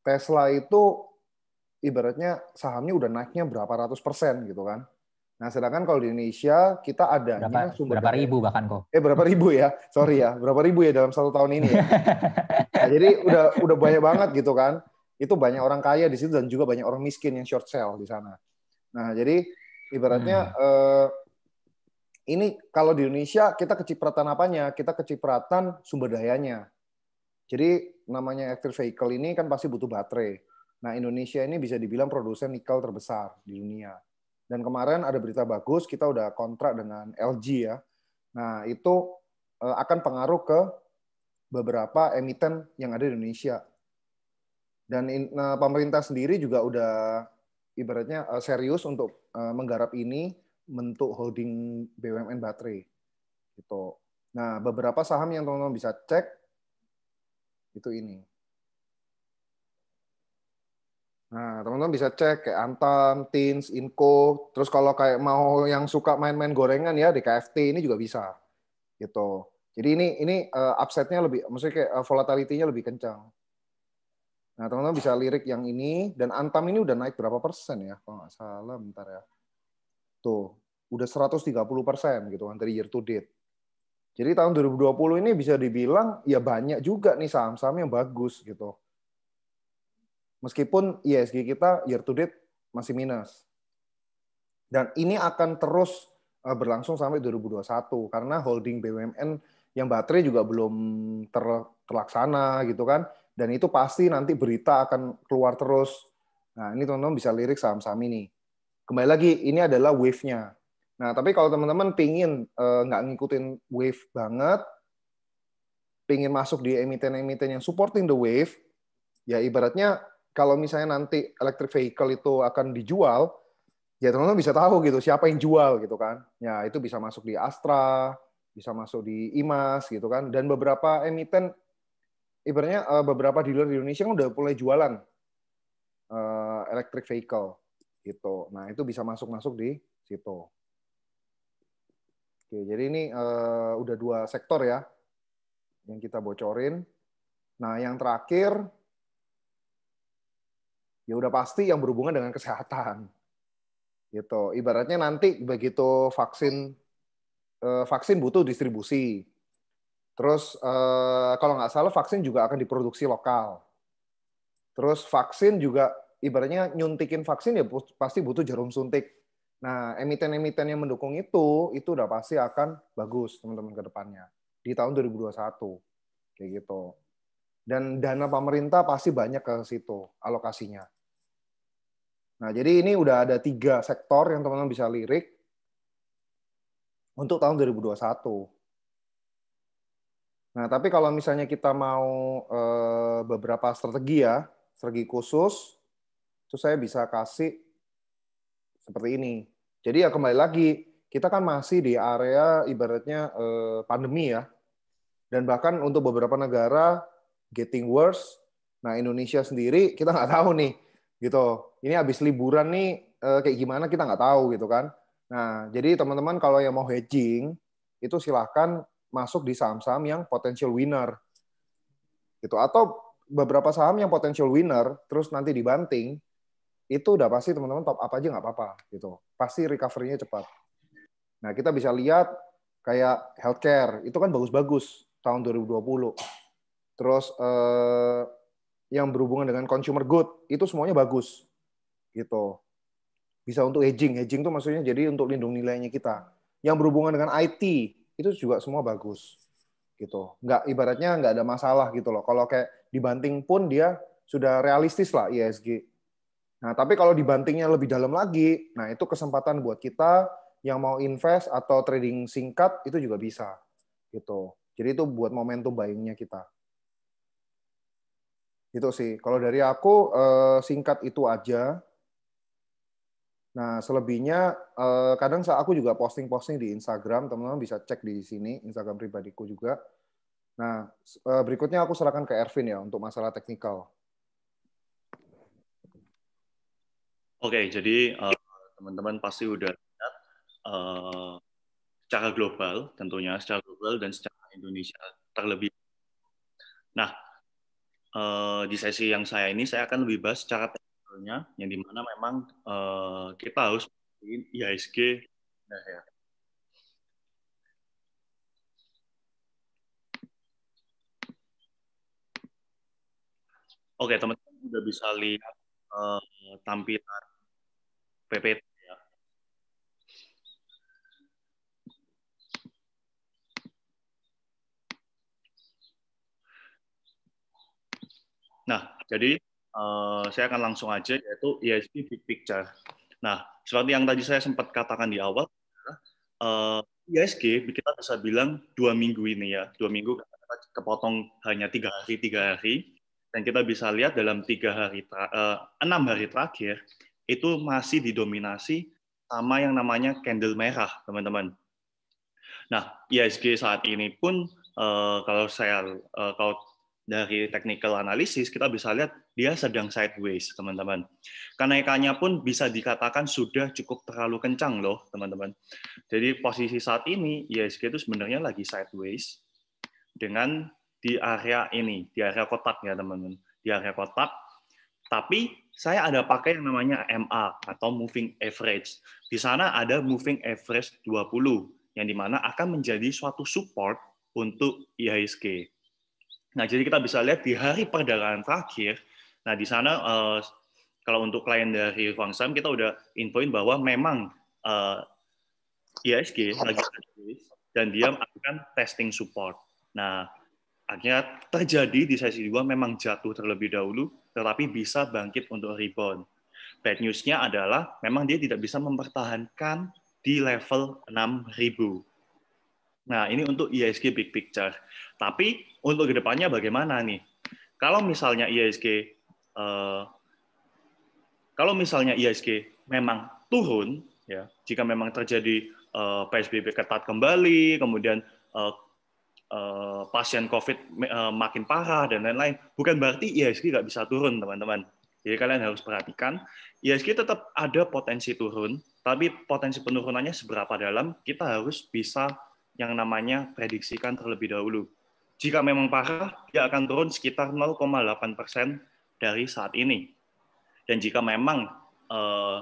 Tesla itu ibaratnya sahamnya udah naiknya berapa ratus persen gitu kan. Nah, sedangkan kalau di Indonesia kita ada berapa, sumber berapa daya. ribu bahkan kok. Eh berapa ribu ya? Sorry ya, berapa ribu ya dalam satu tahun ini ya. [LAUGHS] nah, jadi udah udah banyak banget gitu kan. Itu banyak orang kaya di situ dan juga banyak orang miskin yang short sell di sana. Nah, jadi ibaratnya hmm. eh, ini kalau di Indonesia kita kecipratan apanya? Kita kecipratan sumber dayanya. Jadi namanya electric vehicle ini kan pasti butuh baterai. Nah, Indonesia ini bisa dibilang produsen nikel terbesar di dunia. Dan kemarin ada berita bagus, kita udah kontrak dengan LG ya. Nah, itu eh, akan pengaruh ke beberapa emiten yang ada di Indonesia. Dan eh, pemerintah sendiri juga udah ibaratnya eh, serius untuk menggarap ini bentuk holding BUMN baterai gitu. Nah, beberapa saham yang teman-teman bisa cek itu ini. Nah, teman-teman bisa cek kayak Antam, Teens, Inco. Terus kalau kayak mau yang suka main-main gorengan ya di KFT ini juga bisa. Gitu. Jadi ini ini uh, upsetnya lebih maksudnya kayak uh, volatility-nya lebih kencang. Nah, teman-teman bisa lirik yang ini dan Antam ini udah naik berapa persen ya? Kalau nggak salah bentar ya. Tuh, udah 130 persen gitu kan dari year to date. Jadi tahun 2020 ini bisa dibilang ya banyak juga nih saham-saham yang bagus gitu Meskipun ISG e kita year to date masih minus. Dan ini akan terus eh, berlangsung sampai 2021 karena holding BUMN yang baterai juga belum terlaksana gitu kan. Dan itu pasti nanti berita akan keluar terus. Nah, ini teman-teman bisa lirik saham-saham ini. Kembali lagi, ini adalah wave-nya. Nah, tapi kalau teman-teman pingin eh, nggak eh, ngikutin wave banget, pingin masuk di emiten-emiten yang supporting the wave, ya ibaratnya kalau misalnya nanti electric vehicle itu akan dijual, ya teman-teman bisa tahu gitu siapa yang jual gitu kan. Ya itu bisa masuk di Astra, bisa masuk di Imas gitu kan. Dan beberapa emiten, ibaratnya eh, beberapa dealer di Indonesia kan udah mulai jualan eh, electric vehicle gitu. Nah itu bisa masuk-masuk di situ. Oke, jadi ini eh, udah dua sektor ya yang kita bocorin. Nah yang terakhir ya udah pasti yang berhubungan dengan kesehatan. Gitu. Ibaratnya nanti begitu vaksin eh, vaksin butuh distribusi. Terus eh, kalau nggak salah vaksin juga akan diproduksi lokal. Terus vaksin juga ibaratnya nyuntikin vaksin ya pasti butuh jarum suntik. Nah, emiten-emiten yang mendukung itu itu udah pasti akan bagus teman-teman ke depannya di tahun 2021. Kayak gitu dan dana pemerintah pasti banyak ke situ alokasinya. Nah, jadi ini udah ada tiga sektor yang teman-teman bisa lirik untuk tahun 2021. Nah, tapi kalau misalnya kita mau eh, beberapa strategi ya, strategi khusus, itu saya bisa kasih seperti ini. Jadi ya kembali lagi, kita kan masih di area ibaratnya eh, pandemi ya. Dan bahkan untuk beberapa negara getting worse. Nah Indonesia sendiri kita nggak tahu nih gitu. Ini habis liburan nih eh, kayak gimana kita nggak tahu gitu kan. Nah jadi teman-teman kalau yang mau hedging itu silahkan masuk di saham-saham yang potential winner gitu atau beberapa saham yang potential winner terus nanti dibanting itu udah pasti teman-teman top up aja nggak apa-apa gitu pasti recovery-nya cepat nah kita bisa lihat kayak healthcare itu kan bagus-bagus tahun 2020 terus eh, yang berhubungan dengan consumer good itu semuanya bagus gitu bisa untuk hedging hedging tuh maksudnya jadi untuk lindung nilainya kita yang berhubungan dengan IT itu juga semua bagus gitu nggak ibaratnya nggak ada masalah gitu loh kalau kayak dibanting pun dia sudah realistis lah ISG nah tapi kalau dibantingnya lebih dalam lagi nah itu kesempatan buat kita yang mau invest atau trading singkat itu juga bisa gitu jadi itu buat momentum buyingnya kita itu sih. Kalau dari aku eh, singkat itu aja. Nah, selebihnya eh, kadang saat aku juga posting-posting di Instagram, teman-teman bisa cek di sini Instagram pribadiku juga. Nah, eh, berikutnya aku serahkan ke Ervin ya untuk masalah teknikal. Oke, jadi teman-teman pasti udah lihat uh, secara global tentunya secara global dan secara Indonesia terlebih. Nah, uh, di sesi yang saya ini saya akan lebih bahas secara teknikalnya, yang dimana memang uh, kita harus IHSG. Nah, ya. Oke, teman-teman sudah bisa lihat uh, tampilan PPT Nah, jadi uh, saya akan langsung aja yaitu ESG Big Picture. Nah, seperti yang tadi saya sempat katakan di awal, uh, eh, ISG e kita bisa bilang dua minggu ini ya, dua minggu kita kepotong hanya tiga hari tiga hari, dan kita bisa lihat dalam tiga hari uh, enam hari terakhir itu masih didominasi sama yang namanya candle merah, teman-teman. Nah, ISG e saat ini pun uh, kalau saya uh, kalau dari technical analysis kita bisa lihat dia sedang sideways, teman-teman. Kenaikannya pun bisa dikatakan sudah cukup terlalu kencang loh, teman-teman. Jadi posisi saat ini ISG itu sebenarnya lagi sideways dengan di area ini, di area kotak ya, teman-teman. Di area kotak. Tapi saya ada pakai yang namanya MA atau moving average. Di sana ada moving average 20 yang dimana akan menjadi suatu support untuk IHSG Nah, jadi kita bisa lihat di hari perdagangan terakhir, nah di sana uh, kalau untuk klien dari Fang Sam kita udah infoin bahwa memang uh, eh, ISG lagi dan dia akan testing support. Nah, akhirnya terjadi di sesi dua memang jatuh terlebih dahulu, tetapi bisa bangkit untuk rebound. Bad news-nya adalah memang dia tidak bisa mempertahankan di level 6000. Nah, ini untuk e ISG big picture. Tapi untuk kedepannya bagaimana nih? Kalau misalnya e ISG uh, eh, kalau misalnya e ISG memang turun, ya, jika memang terjadi uh, eh, PSBB ketat kembali, kemudian uh, pasien COVID makin parah dan lain-lain, bukan berarti ISG nggak bisa turun, teman-teman. Jadi kalian harus perhatikan, ISG tetap ada potensi turun, tapi potensi penurunannya seberapa dalam kita harus bisa yang namanya prediksikan terlebih dahulu. Jika memang parah, dia akan turun sekitar 0,8 persen dari saat ini. Dan jika memang eh,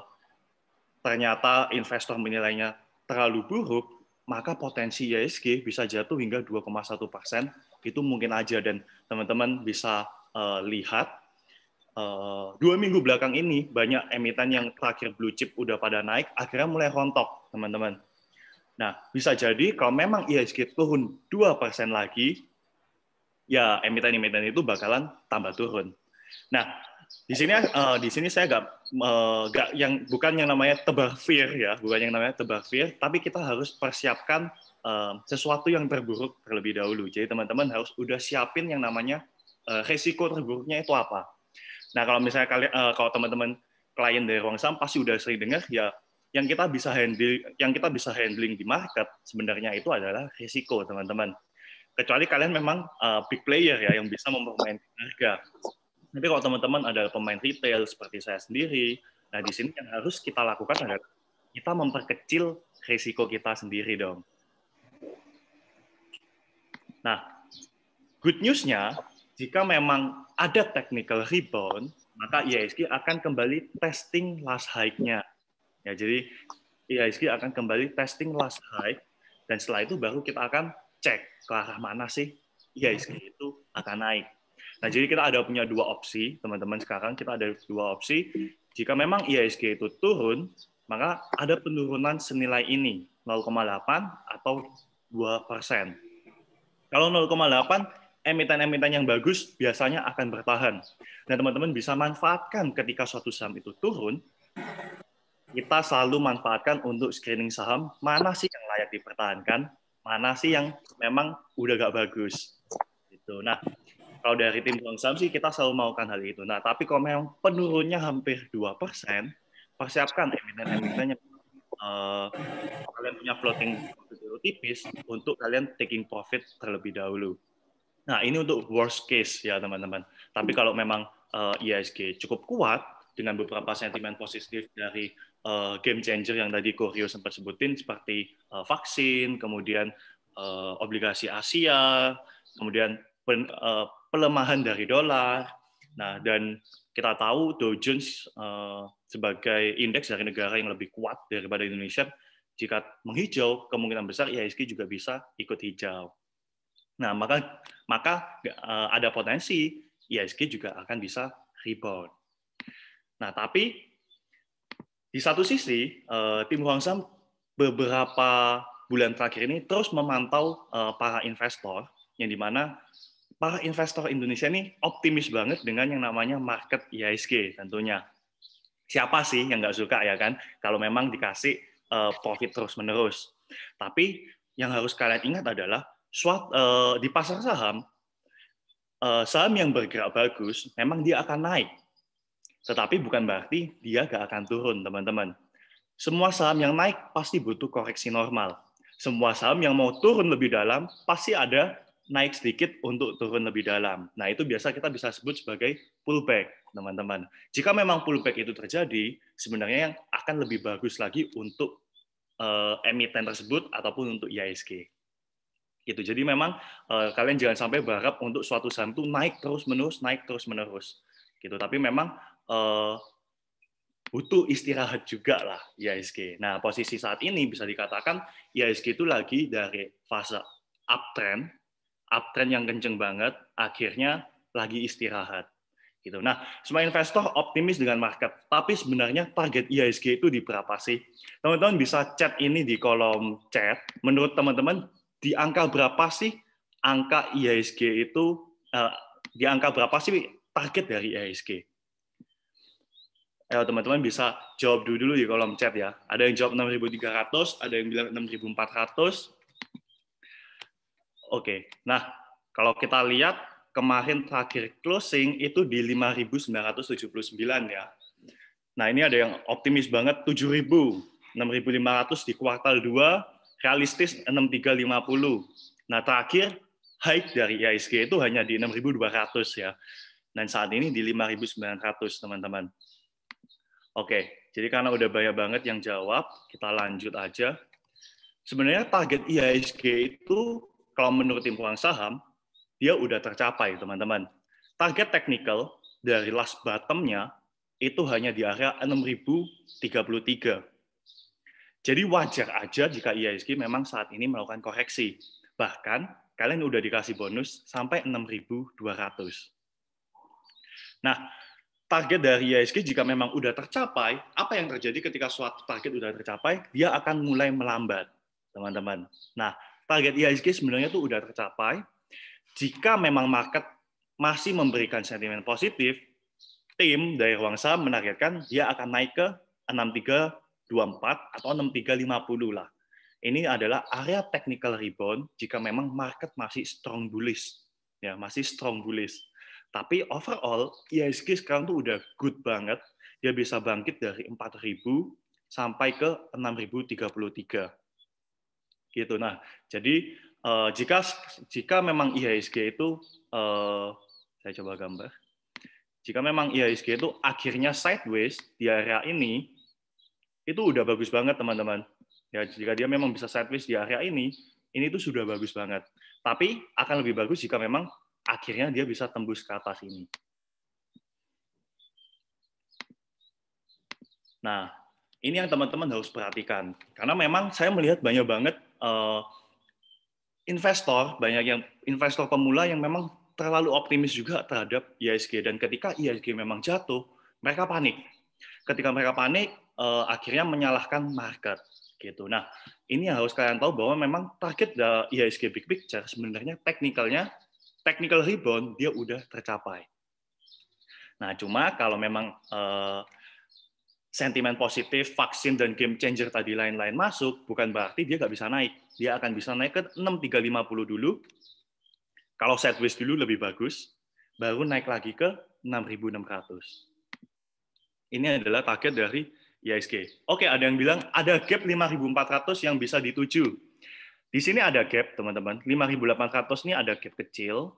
ternyata investor menilainya terlalu buruk, maka potensi ISG bisa jatuh hingga 2,1 persen. Itu mungkin aja dan teman-teman bisa eh, lihat Uh, dua minggu belakang ini banyak emiten yang terakhir blue chip udah pada naik, akhirnya mulai rontok, teman-teman. Nah, bisa jadi kalau memang IHSG e turun 2% lagi, ya emiten-emiten itu bakalan tambah turun. Nah, di sini uh, di sini saya agak uh, eh, gak yang bukan yang namanya tebar fear ya, bukan yang namanya tebar fear, tapi kita harus persiapkan uh, sesuatu yang terburuk terlebih dahulu. Jadi teman-teman harus udah siapin yang namanya uh, resiko terburuknya itu apa. Nah, kalau misalnya kalian uh, kalau teman-teman klien dari ruang saham pasti udah sering dengar ya yang kita bisa handle yang kita bisa handling di market sebenarnya itu adalah risiko teman-teman kecuali kalian memang uh, big player ya yang bisa mempermainkan harga tapi kalau teman-teman adalah pemain retail seperti saya sendiri nah di sini yang harus kita lakukan adalah kita memperkecil risiko kita sendiri dong nah good newsnya jika memang ada technical rebound maka IHSG e akan kembali testing last high-nya Ya, jadi e IHSG akan kembali testing last high dan setelah itu baru kita akan cek ke arah mana sih e IHSG hmm. itu akan naik. Nah, jadi kita ada punya dua opsi, teman-teman sekarang kita ada dua opsi. Jika memang e IHSG itu turun, maka ada penurunan senilai ini 0,8 atau 2 Kalau 0,8 emiten-emiten yang bagus biasanya akan bertahan. Dan teman-teman bisa manfaatkan ketika suatu saham itu turun, kita selalu manfaatkan untuk screening saham mana sih yang layak dipertahankan, mana sih yang memang udah gak bagus. Itu. Nah, kalau dari tim bank saham sih kita selalu maukan hal itu. Nah, tapi kalau memang penurunnya hampir 2%, persiapkan emiten-emiten yang uh, kalian punya floating tipis untuk kalian taking profit terlebih dahulu. Nah, ini untuk worst case ya, teman-teman. Tapi kalau memang uh, eh, ISG cukup kuat, dengan beberapa sentimen positif dari uh, game changer yang tadi Koryo sempat sebutin seperti uh, vaksin, kemudian uh, obligasi Asia, kemudian pen, uh, pelemahan dari dolar. Nah, dan kita tahu Dow Jones uh, sebagai indeks dari negara yang lebih kuat daripada Indonesia, jika menghijau, kemungkinan besar e IHSG juga bisa ikut hijau. Nah, maka maka uh, ada potensi e IHSG juga akan bisa rebound. Nah, tapi di satu sisi, eh, tim Huangsam beberapa bulan terakhir ini terus memantau eh, para investor, yang dimana para investor Indonesia ini optimis banget dengan yang namanya market e IISG tentunya. Siapa sih yang nggak suka ya kan, kalau memang dikasih eh, profit terus-menerus. Tapi yang harus kalian ingat adalah suatu di pasar saham, saham yang bergerak bagus, memang dia akan naik tetapi bukan berarti dia gak akan turun, teman-teman. Semua saham yang naik pasti butuh koreksi normal. Semua saham yang mau turun lebih dalam pasti ada naik sedikit untuk turun lebih dalam. Nah, itu biasa kita bisa sebut sebagai pullback, teman-teman. Jika memang pullback itu terjadi, sebenarnya yang akan lebih bagus lagi untuk uh, emiten tersebut ataupun untuk IISG. Gitu. Jadi memang uh, kalian jangan sampai berharap untuk suatu saham itu naik terus-menerus, naik terus-menerus. Gitu. Tapi memang uh, butuh istirahat juga lah IHSG. Nah, posisi saat ini bisa dikatakan IHSG itu lagi dari fase uptrend, uptrend yang kenceng banget, akhirnya lagi istirahat. Gitu. Nah, semua investor optimis dengan market, tapi sebenarnya target IHSG itu di berapa sih? Teman-teman bisa chat ini di kolom chat. Menurut teman-teman, di angka berapa sih angka IHSG itu, uh, di angka berapa sih target dari IHSG? Ayo eh, teman-teman bisa jawab dulu dulu di kolom chat ya. Ada yang jawab 6.300, ada yang bilang 6.400. Oke, nah kalau kita lihat kemarin terakhir closing itu di 5.979 ya. Nah ini ada yang optimis banget 7.000, 6.500 di kuartal 2, realistis 6.350. Nah terakhir high dari IISG itu hanya di 6.200 ya. Dan saat ini di 5.900 teman-teman. Oke, jadi karena udah banyak banget yang jawab, kita lanjut aja. Sebenarnya target e IHSG itu kalau menurut tim keuangan saham, dia udah tercapai, teman-teman. Target technical dari last bottomnya itu hanya di area 6.033. Jadi wajar aja jika e IHSG memang saat ini melakukan koreksi. Bahkan kalian udah dikasih bonus sampai 6.200. Nah, target dari ISG jika memang udah tercapai, apa yang terjadi ketika suatu target udah tercapai, dia akan mulai melambat, teman-teman. Nah, target ISG sebenarnya tuh udah tercapai. Jika memang market masih memberikan sentimen positif, tim dari ruang saham menargetkan dia akan naik ke 6324 atau 6350 lah. Ini adalah area technical rebound jika memang market masih strong bullish. Ya, masih strong bullish. Tapi overall, e IHSG sekarang tuh udah good banget. Dia bisa bangkit dari 4.000 sampai ke 6.033. Gitu. Nah, jadi uh, jika jika memang e IHSG itu uh, saya coba gambar. Jika memang e IHSG itu akhirnya sideways di area ini, itu udah bagus banget teman-teman. Ya, jika dia memang bisa sideways di area ini, ini tuh sudah bagus banget. Tapi akan lebih bagus jika memang akhirnya dia bisa tembus ke atas ini. Nah, ini yang teman-teman harus perhatikan. Karena memang saya melihat banyak banget uh, investor, banyak yang investor pemula yang memang terlalu optimis juga terhadap ISG. Dan ketika ISG memang jatuh, mereka panik. Ketika mereka panik, uh, akhirnya menyalahkan market gitu. Nah, ini yang harus kalian tahu bahwa memang target IHSG Big Picture sebenarnya teknikalnya technical rebound dia udah tercapai. Nah, cuma kalau memang uh, sentimen positif, vaksin dan game changer tadi lain-lain masuk, bukan berarti dia nggak bisa naik. Dia akan bisa naik ke 6350 dulu. Kalau sideways dulu lebih bagus, baru naik lagi ke 6600. Ini adalah target dari ISG. Oke, ada yang bilang ada gap 5400 yang bisa dituju di sini ada gap, teman-teman. 5.800 ini ada gap kecil.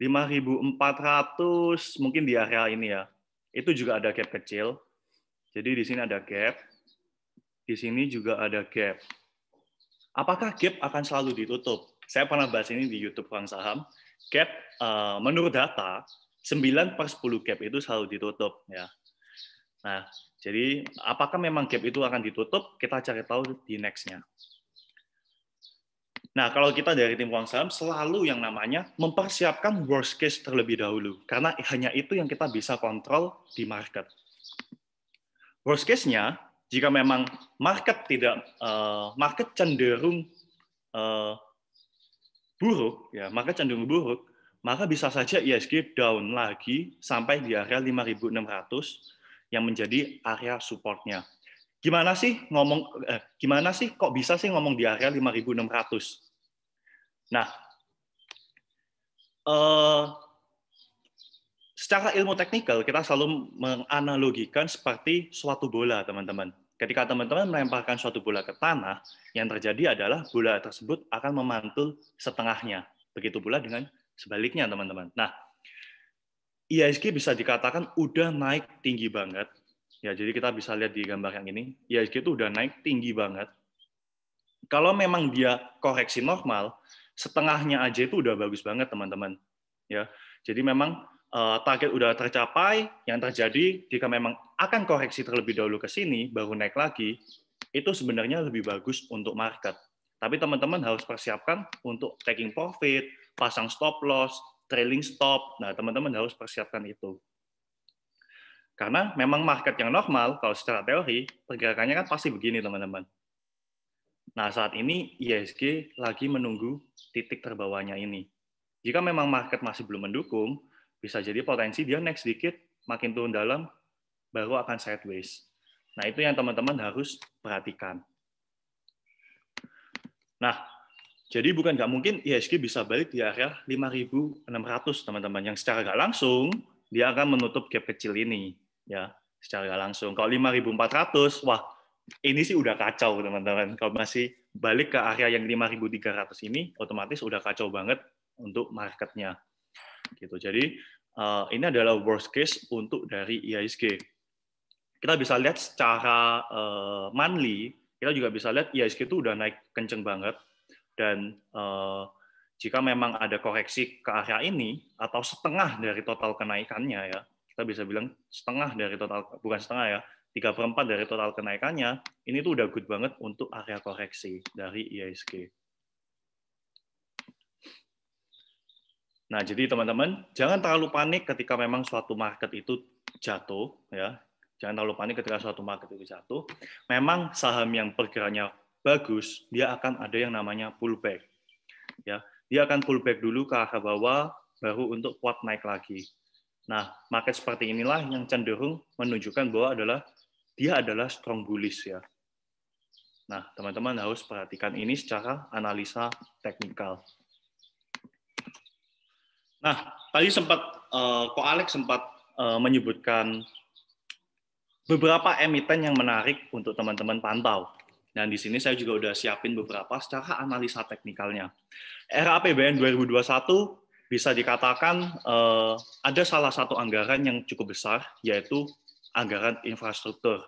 5.400 mungkin di area ini ya. Itu juga ada gap kecil. Jadi di sini ada gap. Di sini juga ada gap. Apakah gap akan selalu ditutup? Saya pernah bahas ini di YouTube Ruang Saham. Gap, eh, menurut data, 9 per 10 gap itu selalu ditutup. ya. Nah, jadi apakah memang gap itu akan ditutup? Kita cari tahu di next-nya. Nah, kalau kita dari tim uang saham selalu yang namanya mempersiapkan worst case terlebih dahulu karena hanya itu yang kita bisa kontrol di market. Worst case-nya jika memang market tidak uh, market cenderung uh, buruk ya, market cenderung buruk, maka bisa saja ISG e down lagi sampai di area 5600 yang menjadi area supportnya. Gimana sih ngomong eh, gimana sih kok bisa sih ngomong di area 5600? Nah, uh, secara ilmu teknikal kita selalu menganalogikan seperti suatu bola, teman-teman. Ketika teman-teman melemparkan suatu bola ke tanah, yang terjadi adalah bola tersebut akan memantul setengahnya. Begitu pula dengan sebaliknya, teman-teman. Nah, e IHSG bisa dikatakan udah naik tinggi banget. Ya, jadi kita bisa lihat di gambar yang ini, e IHSG itu udah naik tinggi banget. Kalau memang dia koreksi normal, setengahnya aja itu udah bagus banget teman-teman. Ya, jadi memang eh, target udah tercapai, yang terjadi jika memang akan koreksi terlebih dahulu ke sini, baru naik lagi, itu sebenarnya lebih bagus untuk market. Tapi teman-teman harus persiapkan untuk taking profit, pasang stop loss, trailing stop. Nah, teman-teman harus persiapkan itu. Karena memang market yang normal, kalau secara teori, pergerakannya kan pasti begini, teman-teman. Nah, saat ini ISG lagi menunggu titik terbawahnya ini. Jika memang market masih belum mendukung, bisa jadi potensi dia next sedikit, makin turun dalam, baru akan sideways. Nah, itu yang teman-teman harus perhatikan. Nah, jadi bukan nggak mungkin IHSG bisa balik di area 5.600, teman-teman. Yang secara nggak langsung, dia akan menutup gap kecil ini. ya Secara nggak langsung. Kalau 5.400, wah, ini sih udah kacau teman-teman. Kalau masih balik ke area yang 5.300 ini, otomatis udah kacau banget untuk marketnya. Gitu. Jadi uh, ini adalah worst case untuk dari IISG. Kita bisa lihat secara uh, monthly, kita juga bisa lihat IISG itu udah naik kenceng banget dan uh, jika memang ada koreksi ke area ini atau setengah dari total kenaikannya ya kita bisa bilang setengah dari total bukan setengah ya tiga per dari total kenaikannya, ini tuh udah good banget untuk area koreksi dari IISG. Nah, jadi teman-teman, jangan terlalu panik ketika memang suatu market itu jatuh, ya. Jangan terlalu panik ketika suatu market itu jatuh. Memang saham yang pergerakannya bagus, dia akan ada yang namanya pullback. Ya, dia akan pullback dulu ke arah bawah, baru untuk kuat naik lagi. Nah, market seperti inilah yang cenderung menunjukkan bahwa adalah dia adalah strong bullish ya. Nah, teman-teman harus perhatikan ini secara analisa teknikal. Nah, tadi sempat uh, eh, Ko Alex sempat eh, menyebutkan beberapa emiten yang menarik untuk teman-teman pantau. Dan di sini saya juga udah siapin beberapa secara analisa teknikalnya. Era APBN 2021 bisa dikatakan eh, ada salah satu anggaran yang cukup besar, yaitu anggaran infrastruktur.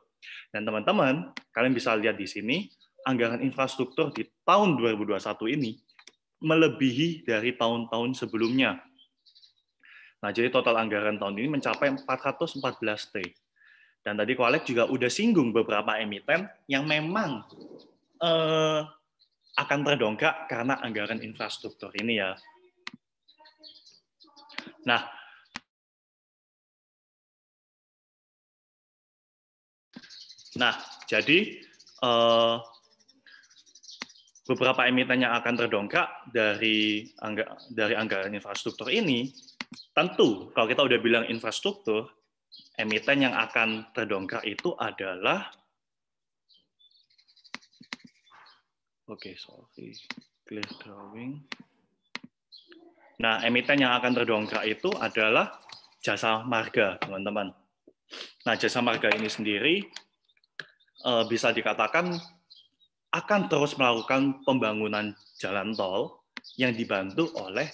Dan teman-teman, kalian bisa lihat di sini, anggaran infrastruktur di tahun 2021 ini melebihi dari tahun-tahun sebelumnya. Nah, jadi total anggaran tahun ini mencapai 414 T. Dan tadi kolek juga udah singgung beberapa emiten yang memang eh, akan terdongkrak karena anggaran infrastruktur ini ya. Nah, Nah, jadi eh, beberapa emiten yang akan terdongkrak dari angga, dari anggaran infrastruktur ini, tentu kalau kita udah bilang infrastruktur, emiten yang akan terdongkrak itu adalah Oke, okay, sorry. Clear drawing. Nah, emiten yang akan terdongkrak itu adalah jasa marga, teman-teman. Nah, jasa marga ini sendiri uh, bisa dikatakan akan terus melakukan pembangunan jalan tol yang dibantu oleh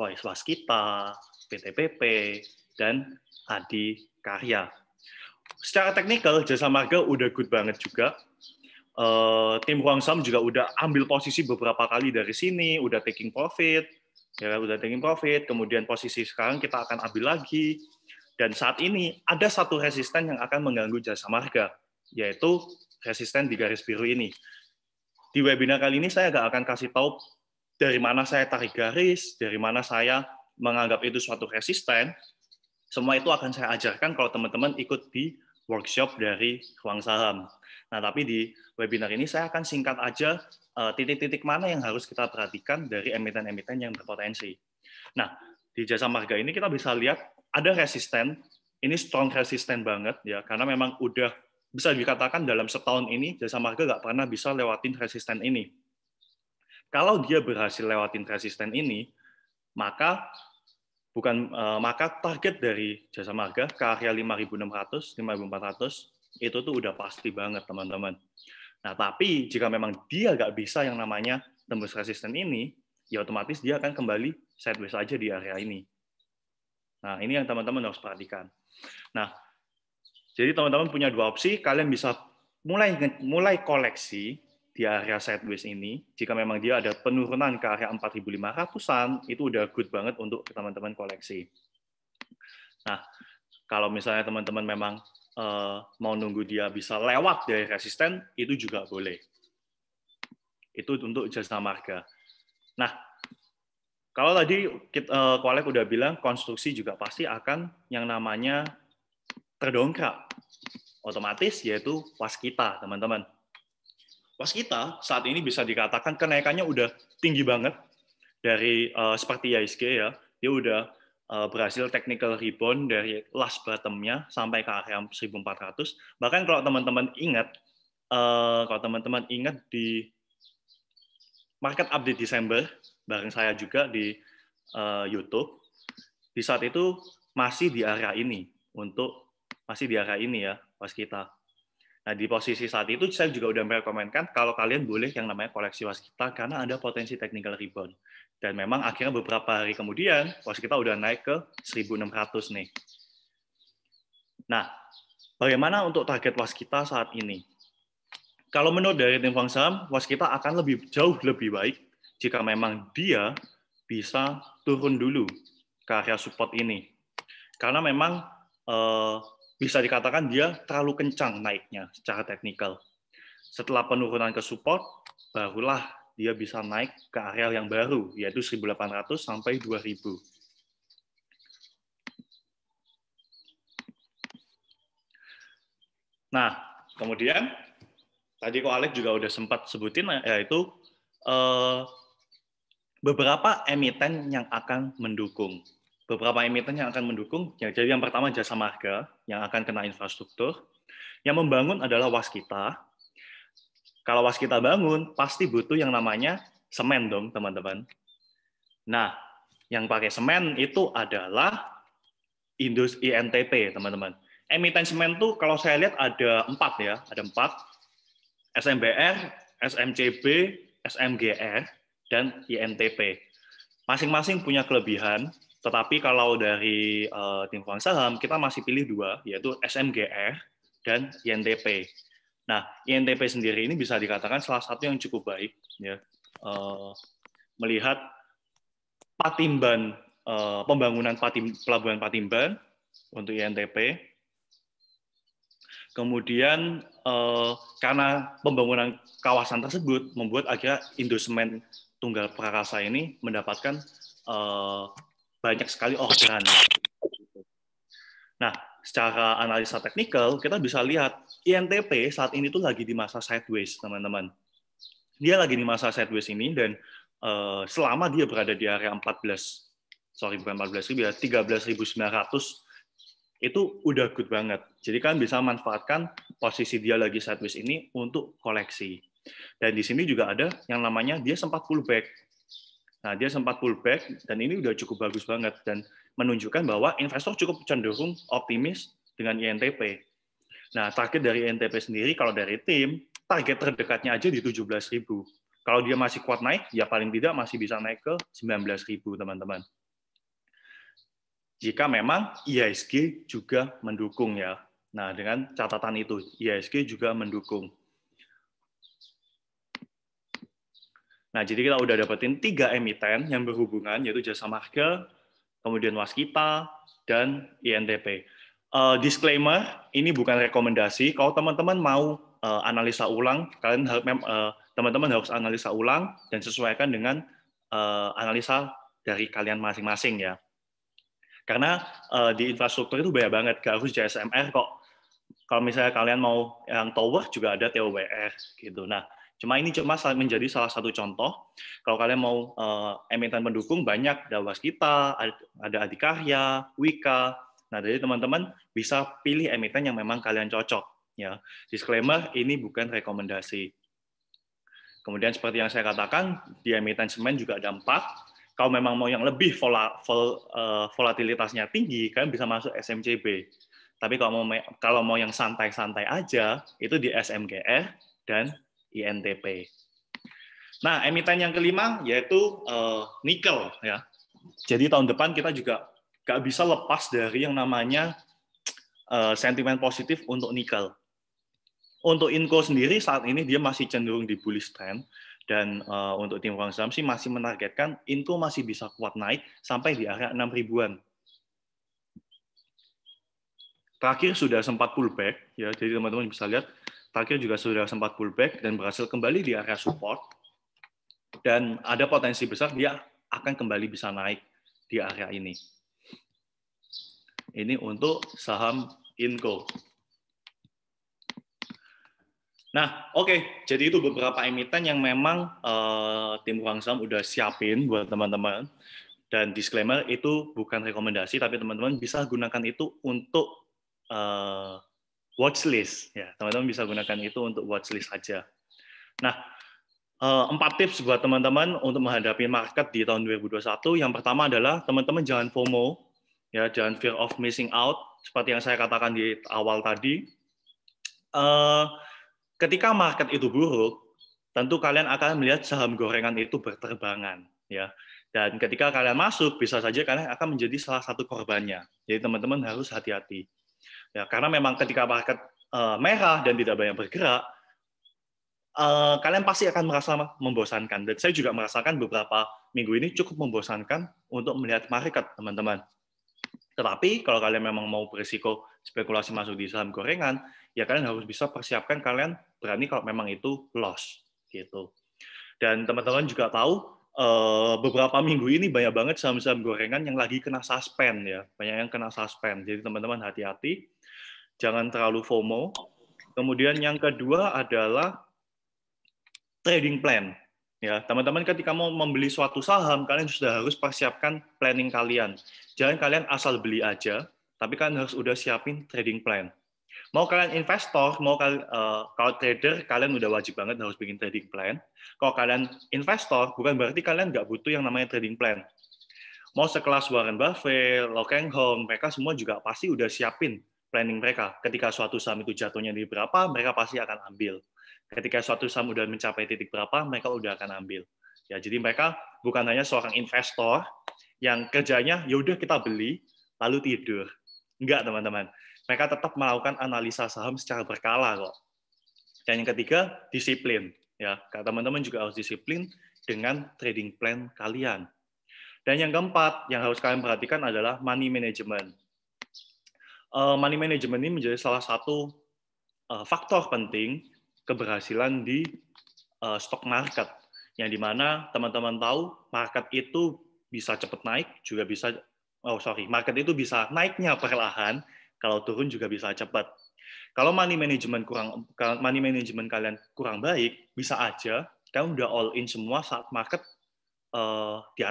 kita, Waskita, PTPP, dan Adi Karya. Secara teknikal, jasa marga udah good banget juga. Uh, tim Ruang Sam juga udah ambil posisi beberapa kali dari sini, udah taking profit, ya udah taking profit, kemudian posisi sekarang kita akan ambil lagi. Dan saat ini ada satu resisten yang akan mengganggu jasa marga, yaitu resisten di garis biru ini. Di webinar kali ini saya agak akan kasih tahu dari mana saya tarik garis, dari mana saya menganggap itu suatu resisten. Semua itu akan saya ajarkan kalau teman-teman ikut di workshop dari ruang saham. Nah, tapi di webinar ini saya akan singkat aja eh, titik-titik mana yang harus kita perhatikan dari emiten-emiten yang berpotensi. Nah, di jasa marga ini kita bisa lihat ada resisten, ini strong resisten banget ya, karena memang udah bisa dikatakan dalam setahun ini jasa marga nggak pernah bisa lewatin resisten ini. Kalau dia berhasil lewatin resisten ini, maka bukan eh, maka target dari jasa marga ke area 5600, 5400 itu tuh udah pasti banget teman-teman. Nah tapi jika memang dia nggak bisa yang namanya tembus resisten ini, ya otomatis dia akan kembali sideways aja di area ini. Nah ini yang teman-teman harus perhatikan. Nah jadi teman-teman punya dua opsi, kalian bisa mulai mulai koleksi di area sideways ini. Jika memang dia ada penurunan ke area 4500-an, itu udah good banget untuk teman-teman koleksi. Nah, kalau misalnya teman-teman memang uh, mau nunggu dia bisa lewat dari resisten, itu juga boleh. Itu untuk jasa marga. Nah, kalau tadi kita, uh, eh, Kolek udah bilang konstruksi juga pasti akan yang namanya terdongkrak. Otomatis yaitu waskita, teman-teman. Waskita saat ini bisa dikatakan kenaikannya udah tinggi banget dari uh, seperti ISG ya, dia udah uh, berhasil technical rebound dari last bottomnya sampai ke area 1400. Bahkan kalau teman-teman ingat, uh, kalau teman-teman ingat di market update Desember bareng saya juga di uh, YouTube, di saat itu masih di area ini untuk masih di area ini ya was kita. Nah di posisi saat itu saya juga udah merekomendasikan kalau kalian boleh yang namanya koleksi was kita karena ada potensi technical rebound. Dan memang akhirnya beberapa hari kemudian was kita udah naik ke 1600 nih. Nah bagaimana untuk target was kita saat ini? Kalau menurut dari tim saham, was kita akan lebih jauh lebih baik jika memang dia bisa turun dulu ke area support ini. Karena memang eh, bisa dikatakan dia terlalu kencang naiknya secara teknikal. Setelah penurunan ke support, barulah dia bisa naik ke area yang baru, yaitu 1800 sampai 2000. Nah, kemudian tadi kok Alex juga udah sempat sebutin yaitu eh, beberapa emiten yang akan mendukung beberapa emiten yang akan mendukung. Ya, jadi yang pertama jasa marga yang akan kena infrastruktur. Yang membangun adalah waskita. Kalau waskita bangun, pasti butuh yang namanya semen dong, teman-teman. Nah, yang pakai semen itu adalah Indus INTP, teman-teman. Emiten semen tuh kalau saya lihat ada empat ya, ada empat. SMBR, SMCB, SMGR, dan INTP. Masing-masing punya kelebihan, tetapi kalau dari uh, tim pengelola saham, kita masih pilih dua, yaitu SMGR dan INTP. Nah, INTP sendiri ini bisa dikatakan salah satu yang cukup baik, ya, uh, melihat Patimban, uh, pembangunan Patim, pelabuhan Patimban untuk INTP. Kemudian karena pembangunan kawasan tersebut membuat akhirnya Indosemen Tunggal Prakasa ini mendapatkan banyak sekali orderan. Nah, secara analisa teknikal kita bisa lihat INTP saat ini tuh lagi di masa sideways, teman-teman. Dia lagi di masa sideways ini dan uh, selama dia berada di area 14 sorry bukan 14 ribu ya 13.900 itu udah good banget. Jadi kan bisa manfaatkan posisi dia lagi sideways ini untuk koleksi. Dan di sini juga ada yang namanya dia sempat pullback. Nah, dia sempat pullback dan ini udah cukup bagus banget dan menunjukkan bahwa investor cukup cenderung optimis dengan INTP. Nah, target dari INTP sendiri kalau dari tim, target terdekatnya aja di 17.000. Kalau dia masih kuat naik, ya paling tidak masih bisa naik ke 19.000, teman-teman. Jika memang IHSG juga mendukung ya. Nah, dengan catatan itu, IHSG juga mendukung. Nah, jadi kita udah dapetin tiga emiten yang berhubungan, yaitu jasa marga, kemudian waskita, dan INTP. Uh, eh, disclaimer, ini bukan rekomendasi. Kalau teman-teman mau uh, analisa ulang, kalian uh, teman-teman harus analisa ulang dan sesuaikan dengan uh, analisa dari kalian masing-masing ya. Karena uh, di infrastruktur itu banyak banget, gak harus JSMR kok. Kalau misalnya kalian mau yang tower juga ada TOWR gitu. Nah, Cuma ini cuma menjadi salah satu contoh. Kalau kalian mau uh, eh, emiten pendukung banyak ada Waskita, ada Adikahya, Wika. Nah, jadi teman-teman bisa pilih emiten yang memang kalian cocok ya. Disclaimer ini bukan rekomendasi. Kemudian seperti yang saya katakan, di emiten semen juga ada empat. Kalau memang mau yang lebih vola, vol, eh, volatilitasnya tinggi, kalian bisa masuk SMCB. Tapi kalau mau kalau mau yang santai-santai aja, itu di SMGR dan INTP. Nah, emiten yang kelima yaitu uh, nikel ya. Jadi tahun depan kita juga gak bisa lepas dari yang namanya uh, sentimen positif untuk nikel. Untuk Inco sendiri saat ini dia masih cenderung di bullish trend dan uh, untuk tim sih masih menargetkan Inco masih bisa kuat naik sampai di area 6 ribuan. Terakhir sudah sempat pullback ya, jadi teman-teman bisa lihat Takir juga sudah sempat pullback dan berhasil kembali di area support. Dan ada potensi besar dia akan kembali bisa naik di area ini. Ini untuk saham Inco. Nah, oke, okay. jadi itu beberapa emiten yang memang uh, tim kurang saham udah siapin buat teman-teman. Dan disclaimer itu bukan rekomendasi, tapi teman-teman bisa gunakan itu untuk uh, watchlist ya teman-teman bisa gunakan itu untuk watchlist saja nah eh, empat tips buat teman-teman untuk menghadapi market di tahun 2021 yang pertama adalah teman-teman jangan FOMO ya jangan fear of missing out seperti yang saya katakan di awal tadi eh, ketika market itu buruk tentu kalian akan melihat saham gorengan itu berterbangan ya dan ketika kalian masuk bisa saja kalian akan menjadi salah satu korbannya jadi teman-teman harus hati-hati Ya, karena memang ketika market uh, merah dan tidak banyak bergerak, uh, kalian pasti akan merasa membosankan. Dan saya juga merasakan beberapa minggu ini cukup membosankan untuk melihat market, teman-teman. Tetapi kalau kalian memang mau berisiko spekulasi masuk di saham gorengan, ya kalian harus bisa persiapkan kalian berani kalau memang itu loss gitu. Dan teman-teman juga tahu eh, beberapa minggu ini banyak banget saham-saham gorengan yang lagi kena suspend ya, banyak yang kena suspend. Jadi teman-teman hati-hati jangan terlalu FOMO. Kemudian yang kedua adalah trading plan. Ya, teman-teman ketika mau membeli suatu saham, kalian sudah harus persiapkan planning kalian. Jangan kalian asal beli aja, tapi kalian harus udah siapin trading plan. Mau kalian investor, mau kalian, uh, eh, kalau trader, kalian udah wajib banget harus bikin trading plan. Kalau kalian investor, bukan berarti kalian nggak butuh yang namanya trading plan. Mau sekelas Warren Buffett, Lo Kang Hong, mereka semua juga pasti udah siapin planning mereka. Ketika suatu saham itu jatuhnya di berapa, mereka pasti akan ambil. Ketika suatu saham udah mencapai titik berapa, mereka udah akan ambil. Ya, jadi mereka bukan hanya seorang investor yang kerjanya yaudah kita beli lalu tidur. Enggak, teman-teman. Mereka tetap melakukan analisa saham secara berkala kok. Dan yang ketiga, disiplin. Ya, teman-teman juga harus disiplin dengan trading plan kalian. Dan yang keempat yang harus kalian perhatikan adalah money management uh, money management ini menjadi salah satu uh, faktor penting keberhasilan di uh, stock market yang dimana teman-teman tahu market itu bisa cepat naik juga bisa oh sorry market itu bisa naiknya perlahan kalau turun juga bisa cepat kalau money management kurang money management kalian kurang baik bisa aja kalian udah all in semua saat market uh, di,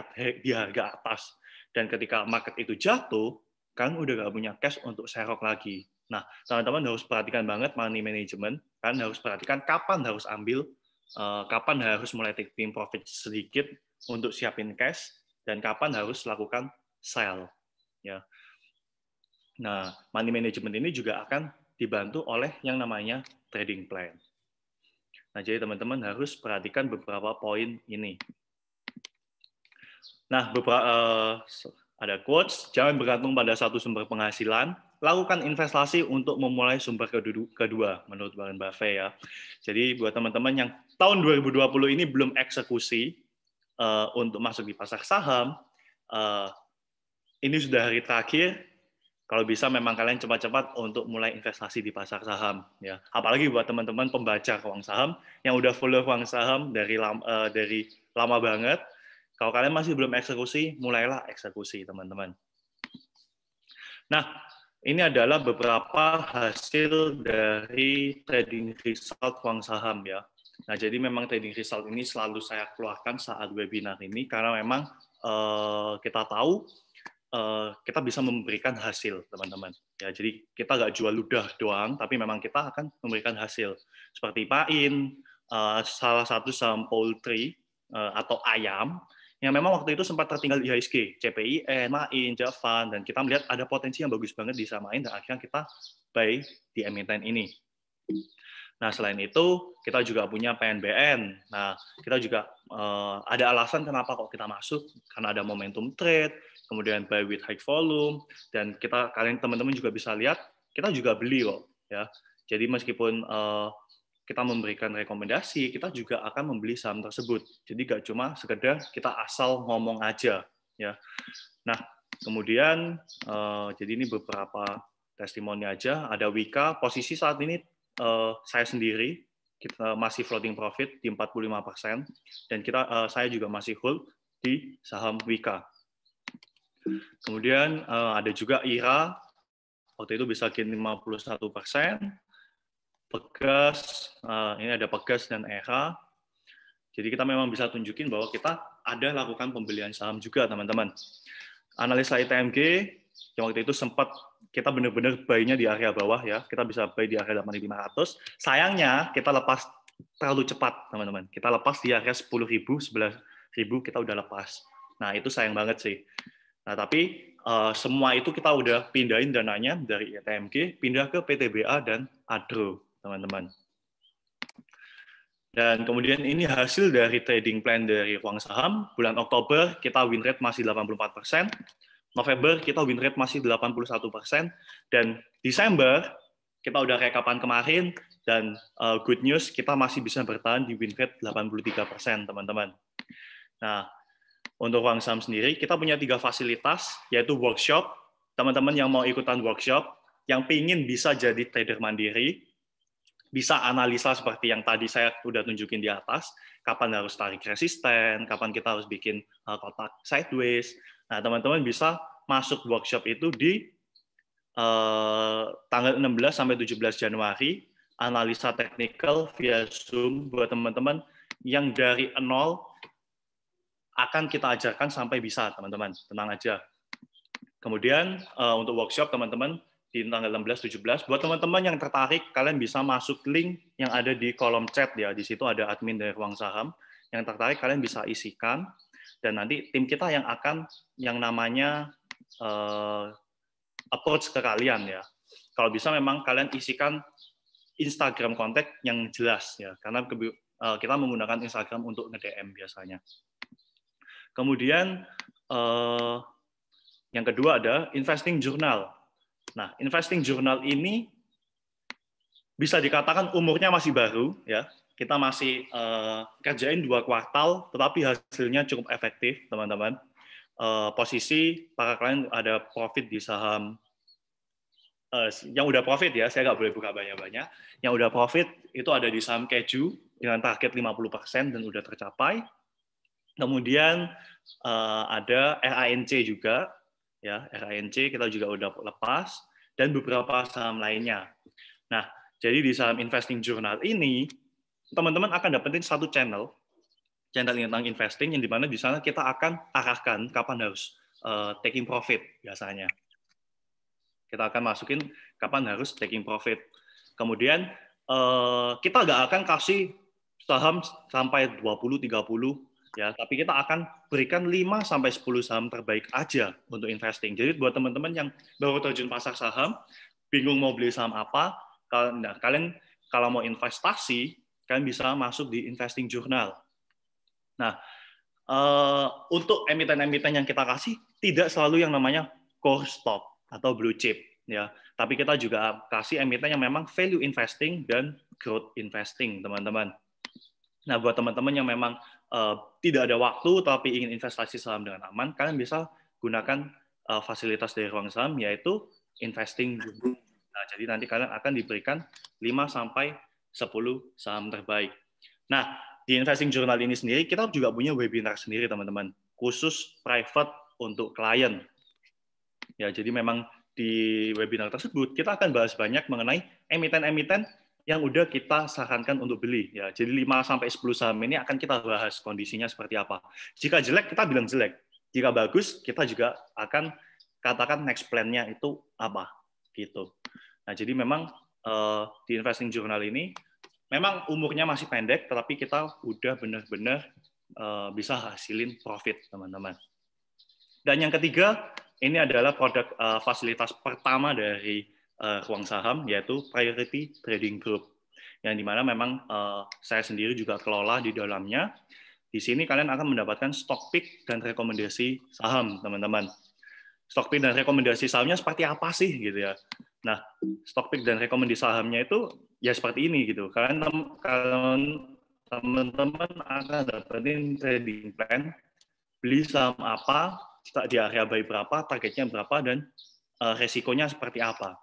di harga atas dan ketika market itu jatuh kan udah gak punya cash untuk serok lagi. Nah, teman-teman harus perhatikan banget money management. kan? harus perhatikan kapan harus ambil, eh, kapan harus mulai taking profit sedikit untuk siapin cash, dan kapan harus lakukan sell. Ya. Nah, money management ini juga akan dibantu oleh yang namanya trading plan. Nah, jadi teman-teman harus perhatikan beberapa poin ini. Nah, beberapa uh, eh, ada quotes, jangan bergantung pada satu sumber penghasilan, lakukan investasi untuk memulai sumber kedua, menurut Warren Buffett ya. Jadi buat teman-teman yang tahun 2020 ini belum eksekusi uh, untuk masuk di pasar saham, uh, ini sudah hari terakhir, kalau bisa memang kalian cepat-cepat untuk mulai investasi di pasar saham ya apalagi buat teman-teman pembaca uang saham yang udah follow uang saham dari uh, dari lama banget kalau kalian masih belum eksekusi, mulailah eksekusi, teman-teman. Nah, ini adalah beberapa hasil dari trading result uang saham ya. Nah, jadi memang trading result ini selalu saya keluarkan saat webinar ini karena memang uh, kita tahu uh, kita bisa memberikan hasil, teman-teman. Ya, jadi kita nggak jual ludah doang, tapi memang kita akan memberikan hasil. Seperti pain, uh, salah satu saham poultry uh, atau ayam, yang memang waktu itu sempat tertinggal di IHSG, CPI, MAIN, e Javan, dan kita melihat ada potensi yang bagus banget di Samain, dan akhirnya kita buy di emiten ini. Nah, selain itu, kita juga punya PNBN. Nah, kita juga uh, ada alasan kenapa kok kita masuk, karena ada momentum trade, kemudian buy with high volume, dan kita kalian teman-teman juga bisa lihat, kita juga beli kok. ya. Jadi meskipun uh, kita memberikan rekomendasi, kita juga akan membeli saham tersebut. Jadi nggak cuma sekedar kita asal ngomong aja, ya. Nah, kemudian uh, jadi ini beberapa testimoni aja. Ada Wika, posisi saat ini uh, saya sendiri kita masih floating profit di 45 persen, dan kita uh, saya juga masih hold di saham Wika. Kemudian uh, ada juga Ira, waktu itu bisa gain 51 persen, Pegas, eh, ini ada Pegas dan Eha. Jadi kita memang bisa tunjukin bahwa kita ada lakukan pembelian saham juga, teman-teman. Analisa ITMG yang waktu itu sempat kita benar-benar buy-nya di area bawah ya. Kita bisa buy di area 8500. Sayangnya kita lepas terlalu cepat, teman-teman. Kita lepas di area 10.000, 11.000 kita udah lepas. Nah, itu sayang banget sih. Nah, tapi uh, semua itu kita udah pindahin dananya dari ITMG pindah ke PTBA dan ADRO teman-teman. Dan kemudian ini hasil dari trading plan dari uang saham. Bulan Oktober kita win rate masih 84%, November kita win rate masih 81%, dan Desember kita udah rekapan kemarin, dan uh, good news kita masih bisa bertahan di win rate 83%, teman-teman. Nah, untuk uang saham sendiri, kita punya tiga fasilitas, yaitu workshop, teman-teman yang mau ikutan workshop, yang ingin bisa jadi trader mandiri, bisa analisa seperti yang tadi saya sudah tunjukin di atas, kapan harus tarik resisten, kapan kita harus bikin eh, kotak sideways. Nah, teman-teman bisa masuk workshop itu di eh, tanggal 16 sampai 17 Januari, analisa teknikal via Zoom buat teman-teman yang dari nol akan kita ajarkan sampai bisa, teman-teman. Tenang aja. Kemudian eh, untuk workshop, teman-teman di tanggal 16 17 buat teman-teman yang tertarik kalian bisa masuk link yang ada di kolom chat ya di situ ada admin dari ruang saham yang tertarik kalian bisa isikan dan nanti tim kita yang akan yang namanya uh, approach ke kalian ya kalau bisa memang kalian isikan Instagram kontak yang jelas ya karena eh, kita menggunakan Instagram untuk nge-DM biasanya kemudian uh, yang kedua ada investing journal Nah, investing journal ini bisa dikatakan umurnya masih baru ya. Kita masih uh, kerjain dua kuartal, tetapi hasilnya cukup efektif, teman-teman. Uh, posisi para klien ada profit di saham uh, yang udah profit ya, saya nggak boleh buka banyak-banyak. Yang udah profit itu ada di saham keju dengan target 50% dan udah tercapai. Kemudian uh, ada RANC juga ya RANC kita juga udah lepas dan beberapa saham lainnya. Nah, jadi di saham investing journal ini teman-teman akan dapetin satu channel channel tentang investing yang dimana di sana kita akan arahkan kapan harus uh, taking profit biasanya. Kita akan masukin kapan harus taking profit. Kemudian uh, kita nggak akan kasih saham sampai 20, 30, ya tapi kita akan berikan 5 sampai sepuluh saham terbaik aja untuk investing. Jadi buat teman-teman yang baru terjun pasar saham, bingung mau beli saham apa, kalian nah, kalian kalau mau investasi, kalian bisa masuk di investing journal. Nah, uh, untuk emiten-emiten yang kita kasih tidak selalu yang namanya core stock atau blue chip ya, tapi kita juga kasih emiten yang memang value investing dan growth investing, teman-teman. Nah, buat teman-teman yang memang Eh, tidak ada waktu tapi ingin investasi saham dengan aman, kalian bisa gunakan uh, fasilitas dari ruang saham yaitu investing Nah, jadi nanti kalian akan diberikan 5 sampai 10 saham terbaik. Nah, di investing journal ini sendiri kita juga punya webinar sendiri teman-teman, khusus private untuk klien. Ya, jadi memang di webinar tersebut kita akan bahas banyak mengenai emiten-emiten yang udah kita sarankan untuk beli ya. Jadi 5 sampai 10 saham ini akan kita bahas kondisinya seperti apa. Jika jelek kita bilang jelek. Jika bagus kita juga akan katakan next plan-nya itu apa gitu. Nah, jadi memang uh, di investing journal ini memang umurnya masih pendek tetapi kita udah benar-benar uh, bisa hasilin profit, teman-teman. Dan yang ketiga, ini adalah produk uh, fasilitas pertama dari uh, ruang saham yaitu Priority Trading Group yang dimana memang uh, saya sendiri juga kelola di dalamnya. Di sini kalian akan mendapatkan stock pick dan rekomendasi saham, teman-teman. Stock pick dan rekomendasi sahamnya seperti apa sih gitu ya. Nah, stock pick dan rekomendasi sahamnya itu ya seperti ini gitu. Kalian teman-teman akan dapetin trading plan, beli saham apa, di area buy berapa, targetnya berapa dan eh, resikonya seperti apa.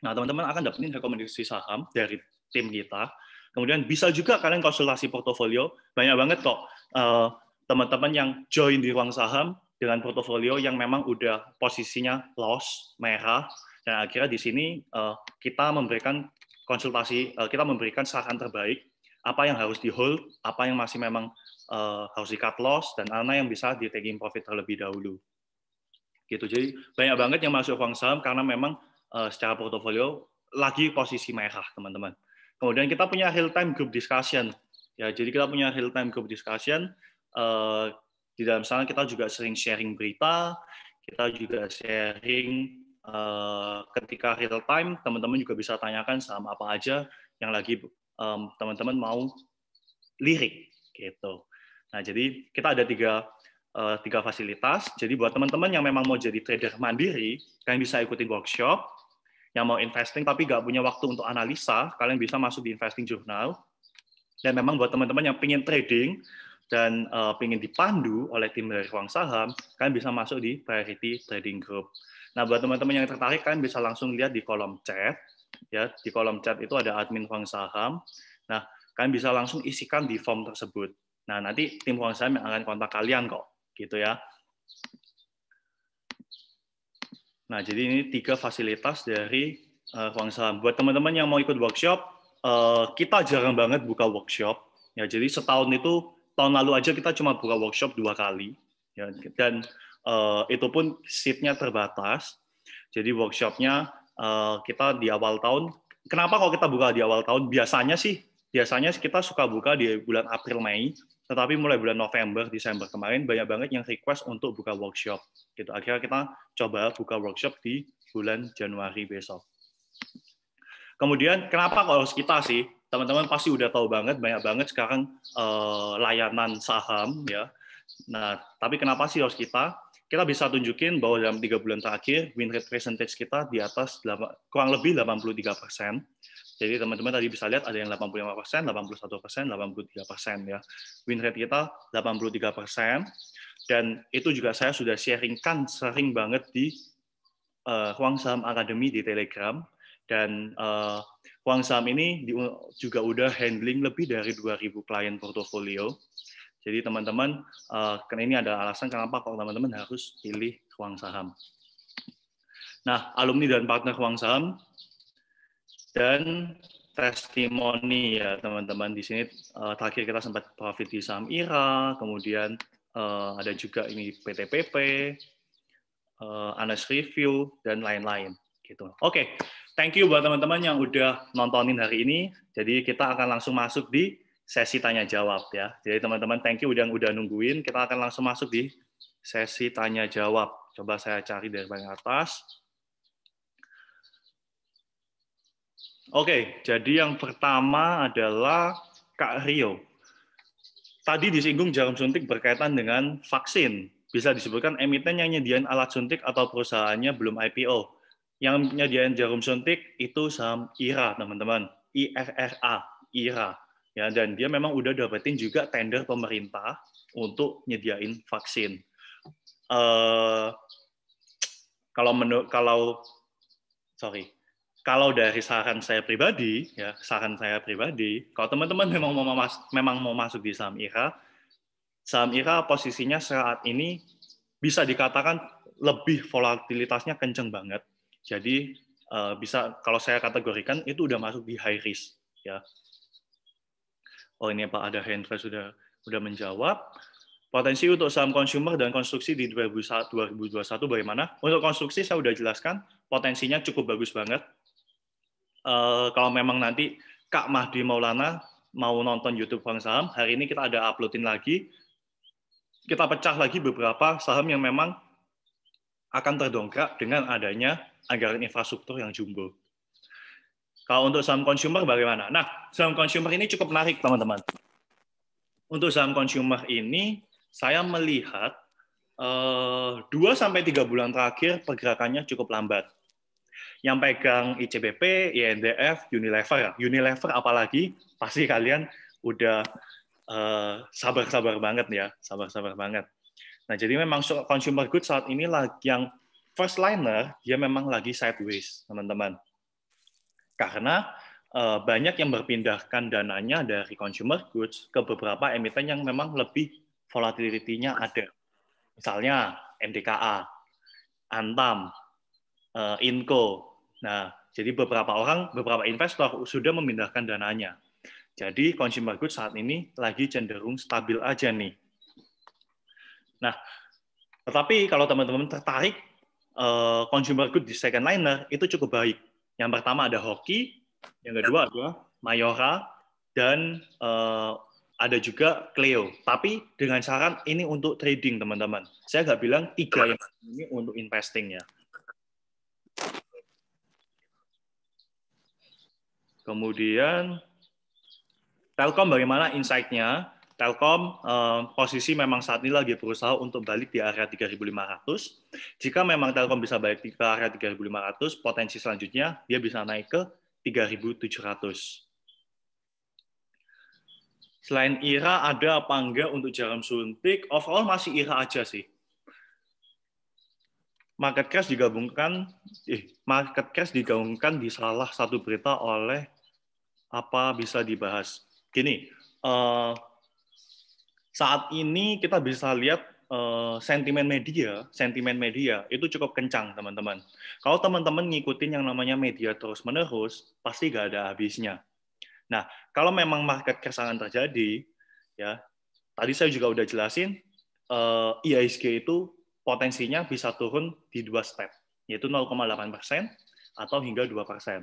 Nah, teman-teman akan dapetin rekomendasi saham dari tim kita. Kemudian bisa juga kalian konsultasi portofolio. Banyak banget kok teman eh, teman-teman yang join di ruang saham dengan portofolio yang memang udah posisinya loss, merah, dan akhirnya di sini uh, kita memberikan konsultasi, uh, kita memberikan saran terbaik apa yang harus di hold, apa yang masih memang uh, harus di cut loss, dan mana yang bisa di taking profit terlebih dahulu. Gitu. Jadi banyak banget yang masuk ruang saham karena memang uh, secara portofolio lagi posisi merah, teman-teman. Kemudian kita punya real time group discussion. Ya, jadi kita punya real time group discussion uh, di dalam sana kita juga sering sharing berita, kita juga sharing uh, ketika real time teman-teman juga bisa tanyakan sama apa aja yang lagi teman teman-teman mau lirik gitu. Nah, jadi kita ada tiga tiga fasilitas. Jadi buat teman-teman yang memang mau jadi trader mandiri, kalian bisa ikutin workshop yang mau investing tapi nggak punya waktu untuk analisa, kalian bisa masuk di investing journal. Dan memang buat teman-teman yang pengen trading dan uh, eh, pengen dipandu oleh tim dari ruang saham, kalian bisa masuk di priority trading group. Nah, buat teman-teman yang tertarik, kalian bisa langsung lihat di kolom chat. Ya, di kolom chat itu ada admin ruang saham. Nah, kalian bisa langsung isikan di form tersebut. Nah, nanti tim ruang saham yang akan kontak kalian kok, gitu ya. Nah, jadi ini tiga fasilitas dari uh, ruang salam. Buat teman-teman yang mau ikut workshop, uh, kita jarang banget buka workshop. Ya, jadi setahun itu tahun lalu aja kita cuma buka workshop dua kali. Ya, dan uh, itu pun seatnya terbatas. Jadi workshopnya uh, kita di awal tahun. Kenapa kalau kita buka di awal tahun? Biasanya sih, biasanya kita suka buka di bulan April Mei tetapi mulai bulan November, Desember kemarin banyak banget yang request untuk buka workshop. Gitu. Akhirnya kita coba buka workshop di bulan Januari besok. Kemudian kenapa kalau kita sih? Teman-teman pasti udah tahu banget banyak banget sekarang eh, layanan saham ya. Nah, tapi kenapa sih harus kita? kita bisa tunjukin bahwa dalam tiga bulan terakhir win rate percentage kita di atas kurang lebih 83 persen. Jadi teman-teman tadi bisa lihat ada yang 85 persen, 81 persen, 83 persen ya. Win rate kita 83 persen dan itu juga saya sudah sharingkan sering banget di uh, ruang saham akademi di Telegram dan uh, ruang saham ini juga udah handling lebih dari 2.000 klien portofolio jadi teman-teman, eh, karena ini adalah alasan kenapa kalau teman-teman harus pilih uang saham. Nah, alumni dan partner uang saham dan testimoni ya teman-teman di sini eh, terakhir kita sempat profit di saham IRA, kemudian eh, ada juga ini PTPP, Anas Review, dan lain-lain. gitu. Oke, okay. thank you buat teman-teman yang udah nontonin hari ini. Jadi kita akan langsung masuk di sesi tanya jawab ya. Jadi teman-teman thank you udah udah nungguin. Kita akan langsung masuk di sesi tanya jawab. Coba saya cari dari paling atas. Oke, jadi yang pertama adalah Kak Rio. Tadi disinggung jarum suntik berkaitan dengan vaksin. Bisa disebutkan emiten yang nyediain alat suntik atau perusahaannya belum IPO. Yang nyediain jarum suntik itu saham IRA, teman-teman. IRRA, IRA ya dan dia memang udah dapetin juga tender pemerintah untuk nyediain vaksin. Uh, kalau menurut kalau sorry kalau dari saran saya pribadi ya saran saya pribadi kalau teman-teman memang mau masuk, memang mau masuk di saham IRA saham IRA posisinya saat ini bisa dikatakan lebih volatilitasnya kenceng banget jadi eh, bisa kalau saya kategorikan itu udah masuk di high risk ya oh ini Pak Ada Hendra sudah sudah menjawab potensi untuk saham consumer dan konstruksi di 2021 bagaimana? Untuk konstruksi saya sudah jelaskan potensinya cukup bagus banget. Uh, kalau memang nanti Kak Mahdi Maulana mau nonton YouTube Bang Saham, hari ini kita ada uploadin lagi. Kita pecah lagi beberapa saham yang memang akan terdongkrak dengan adanya anggaran infrastruktur yang jumbo. Kalau untuk saham consumer bagaimana? Nah, saham consumer ini cukup menarik, teman-teman. Untuk saham consumer ini, saya melihat eh, dua sampai tiga bulan terakhir pergerakannya cukup lambat. Yang pegang ICBP, INDF, Unilever, Unilever apalagi pasti kalian udah eh, sabar-sabar banget ya, sabar-sabar banget. Nah, jadi memang consumer good saat ini lagi yang first liner dia memang lagi sideways, teman-teman. Karena uh, banyak yang berpindahkan dananya dari consumer goods ke beberapa emiten yang memang lebih volatilitinya ada. Misalnya MDKA, Antam, uh, Inco. Nah, jadi beberapa orang, beberapa investor sudah memindahkan dananya. Jadi consumer goods saat ini lagi cenderung stabil aja nih. Nah, tetapi kalau teman-teman tertarik, eh, consumer goods di second liner itu cukup baik yang pertama ada hoki, yang kedua adalah Mayora dan uh, ada juga Cleo. Tapi dengan saran ini untuk trading, teman-teman. Saya nggak bilang tiga yang ini untuk investing ya. Kemudian Telkom bagaimana insight-nya? Telkom eh, posisi memang saat ini lagi berusaha untuk balik di area 3.500. Jika memang Telkom bisa balik ke area 3.500, potensi selanjutnya dia bisa naik ke 3.700. Selain IRA, ada apa enggak untuk jarum suntik? Overall masih IRA aja sih. Market crash digabungkan, eh, market crash digabungkan di salah satu berita oleh apa bisa dibahas. Gini, uh, saat ini kita bisa lihat uh, sentimen media, sentimen media itu cukup kencang, teman-teman. Kalau teman-teman ngikutin yang namanya media terus-menerus, pasti gak ada habisnya. Nah, kalau memang market kesalahan terjadi, ya tadi saya juga udah jelasin, uh, eh, IISG itu potensinya bisa turun di dua step, yaitu 0,8 persen atau hingga 2 persen.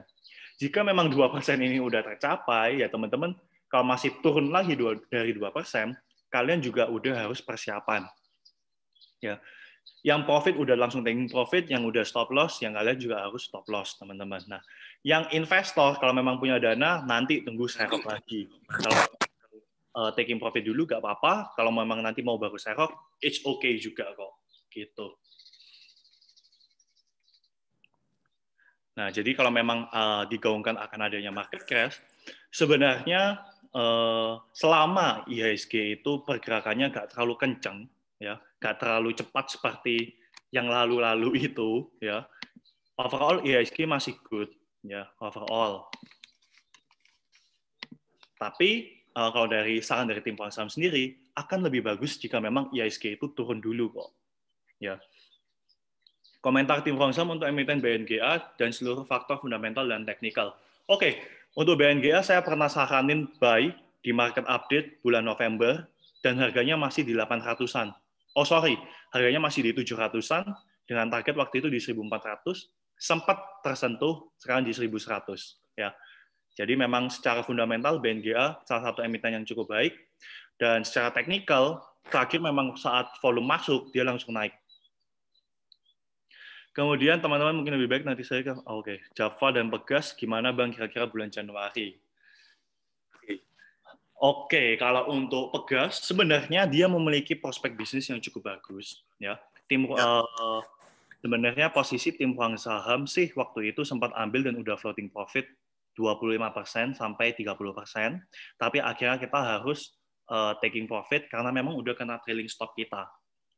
Jika memang dua persen ini udah tercapai, ya teman-teman, kalau masih turun lagi dari dua persen, kalian juga udah harus persiapan. Ya. Yang profit udah langsung taking profit, yang udah stop loss, yang kalian juga harus stop loss, teman-teman. Nah, yang investor kalau memang punya dana nanti tunggu serok lagi. Kalau eh, taking profit dulu gak apa-apa, kalau memang nanti mau baru serok, it's okay juga kok. Gitu. Nah, jadi kalau memang eh, digaungkan akan adanya market crash, sebenarnya Eh, selama IHSG itu pergerakannya nggak terlalu kencang, ya, nggak terlalu cepat seperti yang lalu-lalu [LAUGHS] itu, ya. Overall IHSG masih good, ya, overall. Tapi eh, kalau dari saran dari tim pasar sendiri akan lebih bagus jika memang IHSG itu turun dulu kok, ya. Komentar tim Rongsam untuk emiten BNGA dan seluruh faktor fundamental dan teknikal. Oke, okay untuk BNGA saya pernah saranin buy di market update bulan November dan harganya masih di 800-an. Oh sorry, harganya masih di 700-an dengan target waktu itu di 1400, sempat tersentuh sekarang di 1100 ya. Jadi memang secara fundamental BNGA salah satu emiten yang cukup baik dan secara teknikal terakhir memang saat volume masuk dia langsung naik Kemudian teman-teman mungkin lebih baik nanti saya ke oh, oke okay. Java dan Pegas gimana Bang kira-kira bulan Januari? Oke, okay, kalau untuk Pegas sebenarnya dia memiliki prospek bisnis yang cukup bagus ya. Tim ya. Uh, sebenarnya posisi tim uang saham sih waktu itu sempat ambil dan udah floating profit 25% sampai 30%, tapi akhirnya kita harus uh, taking profit karena memang udah kena trailing stop kita.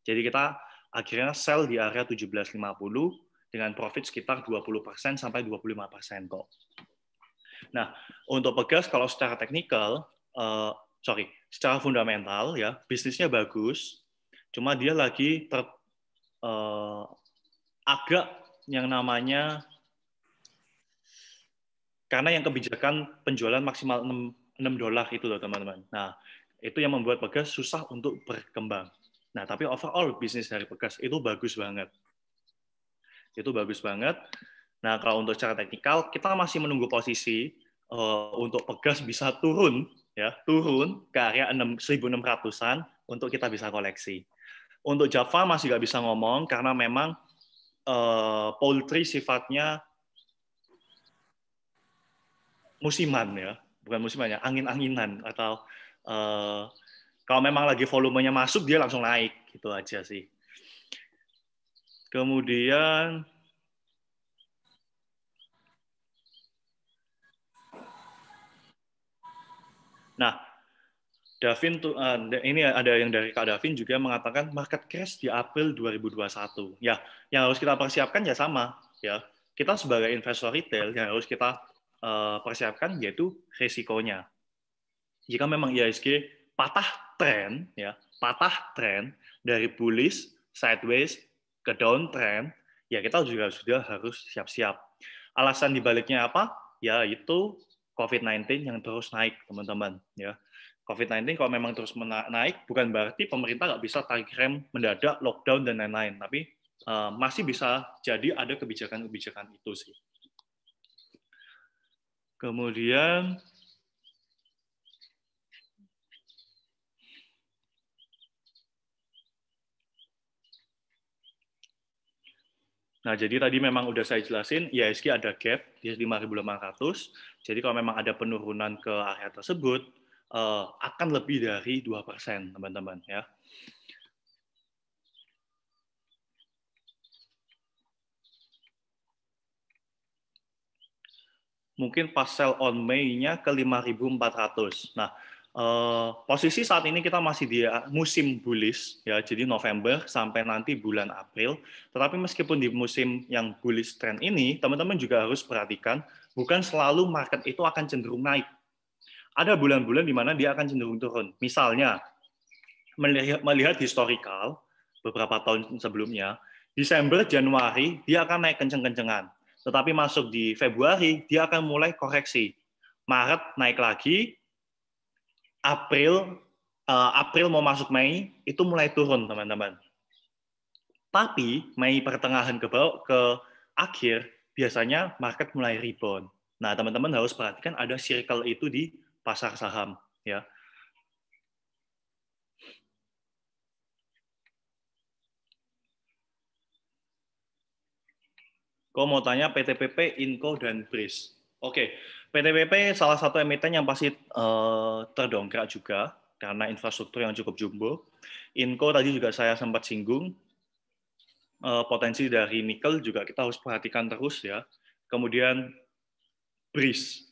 Jadi kita Akhirnya sell di area 1750 dengan profit sekitar 20% sampai 25% kok. Nah, untuk pegas kalau secara teknikal, uh, sorry, secara fundamental ya, bisnisnya bagus, cuma dia lagi ter, uh, agak yang namanya karena yang kebijakan penjualan maksimal 6, 6 dolar itu loh teman-teman. Nah, itu yang membuat Pegas susah untuk berkembang. Nah, tapi overall bisnis dari bekas itu bagus banget. Itu bagus banget. Nah, kalau untuk secara teknikal, kita masih menunggu posisi uh, untuk pegas bisa turun, ya turun ke area 1.600-an untuk kita bisa koleksi. Untuk Java masih nggak bisa ngomong karena memang uh, poultry sifatnya musiman ya, bukan musiman ya, angin-anginan atau uh, kalau memang lagi volumenya masuk, dia langsung naik. Gitu aja sih. Kemudian Nah, Davin tuh eh, ini ada yang dari Kak Davin juga mengatakan market crash di April 2021. Ya, yang harus kita persiapkan ya sama, ya. Kita sebagai investor retail yang harus kita eh, persiapkan yaitu resikonya. Jika memang IHSG patah tren ya, patah tren dari bullish sideways ke downtrend, ya kita juga sudah harus siap-siap. Alasan dibaliknya apa? Ya itu COVID-19 yang terus naik, teman-teman. Ya, COVID-19 kalau memang terus naik, bukan berarti pemerintah nggak bisa tarik rem mendadak, lockdown dan lain-lain, tapi uh, masih bisa jadi ada kebijakan-kebijakan itu sih. Kemudian Nah, jadi tadi memang udah saya jelasin, IHSG ada gap di 5.800. Jadi kalau memang ada penurunan ke area tersebut, uh, akan lebih dari 2%, teman-teman. ya. Mungkin pas sell on May-nya ke 5.400. Nah, Eh, posisi saat ini kita masih di eh, musim bullish ya, jadi November sampai nanti bulan April. Tetapi meskipun di musim yang bullish trend ini, teman-teman juga harus perhatikan bukan selalu market itu akan cenderung naik. Ada bulan-bulan di mana dia akan cenderung turun. Misalnya melihat, melihat historical beberapa tahun sebelumnya, Desember, Januari dia akan naik kenceng-kencengan. Tetapi masuk di Februari dia akan mulai koreksi. Maret naik lagi, April uh, April mau masuk Mei itu mulai turun teman-teman. Tapi Mei pertengahan ke bawah ke akhir biasanya market mulai rebound. Nah teman-teman harus perhatikan ada circle itu di pasar saham ya. Kau mau tanya PTPP, Inco, dan BRIS. Oke, okay. PTPP salah satu emiten yang pasti uh, terdongkrak juga karena infrastruktur yang cukup jumbo. Inco tadi juga saya sempat singgung uh, potensi dari nikel juga kita harus perhatikan terus ya. Kemudian BRIS.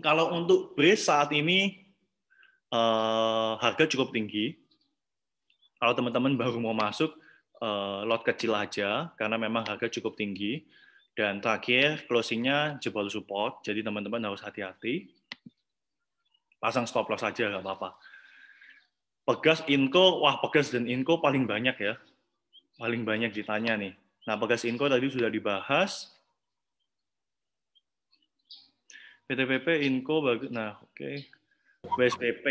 Kalau untuk BRIS saat ini uh, harga cukup tinggi. Kalau teman-teman baru mau masuk, uh, lot kecil aja karena memang harga cukup tinggi dan terakhir, closingnya jebol support. Jadi teman-teman harus hati-hati. Pasang stop loss aja, nggak apa-apa. Pegas, Inko, wah Pegas dan Inko paling banyak ya. Paling banyak ditanya nih. Nah, Pegas Inko tadi sudah dibahas. PTPP, Inko, nah oke. Okay. BSPP.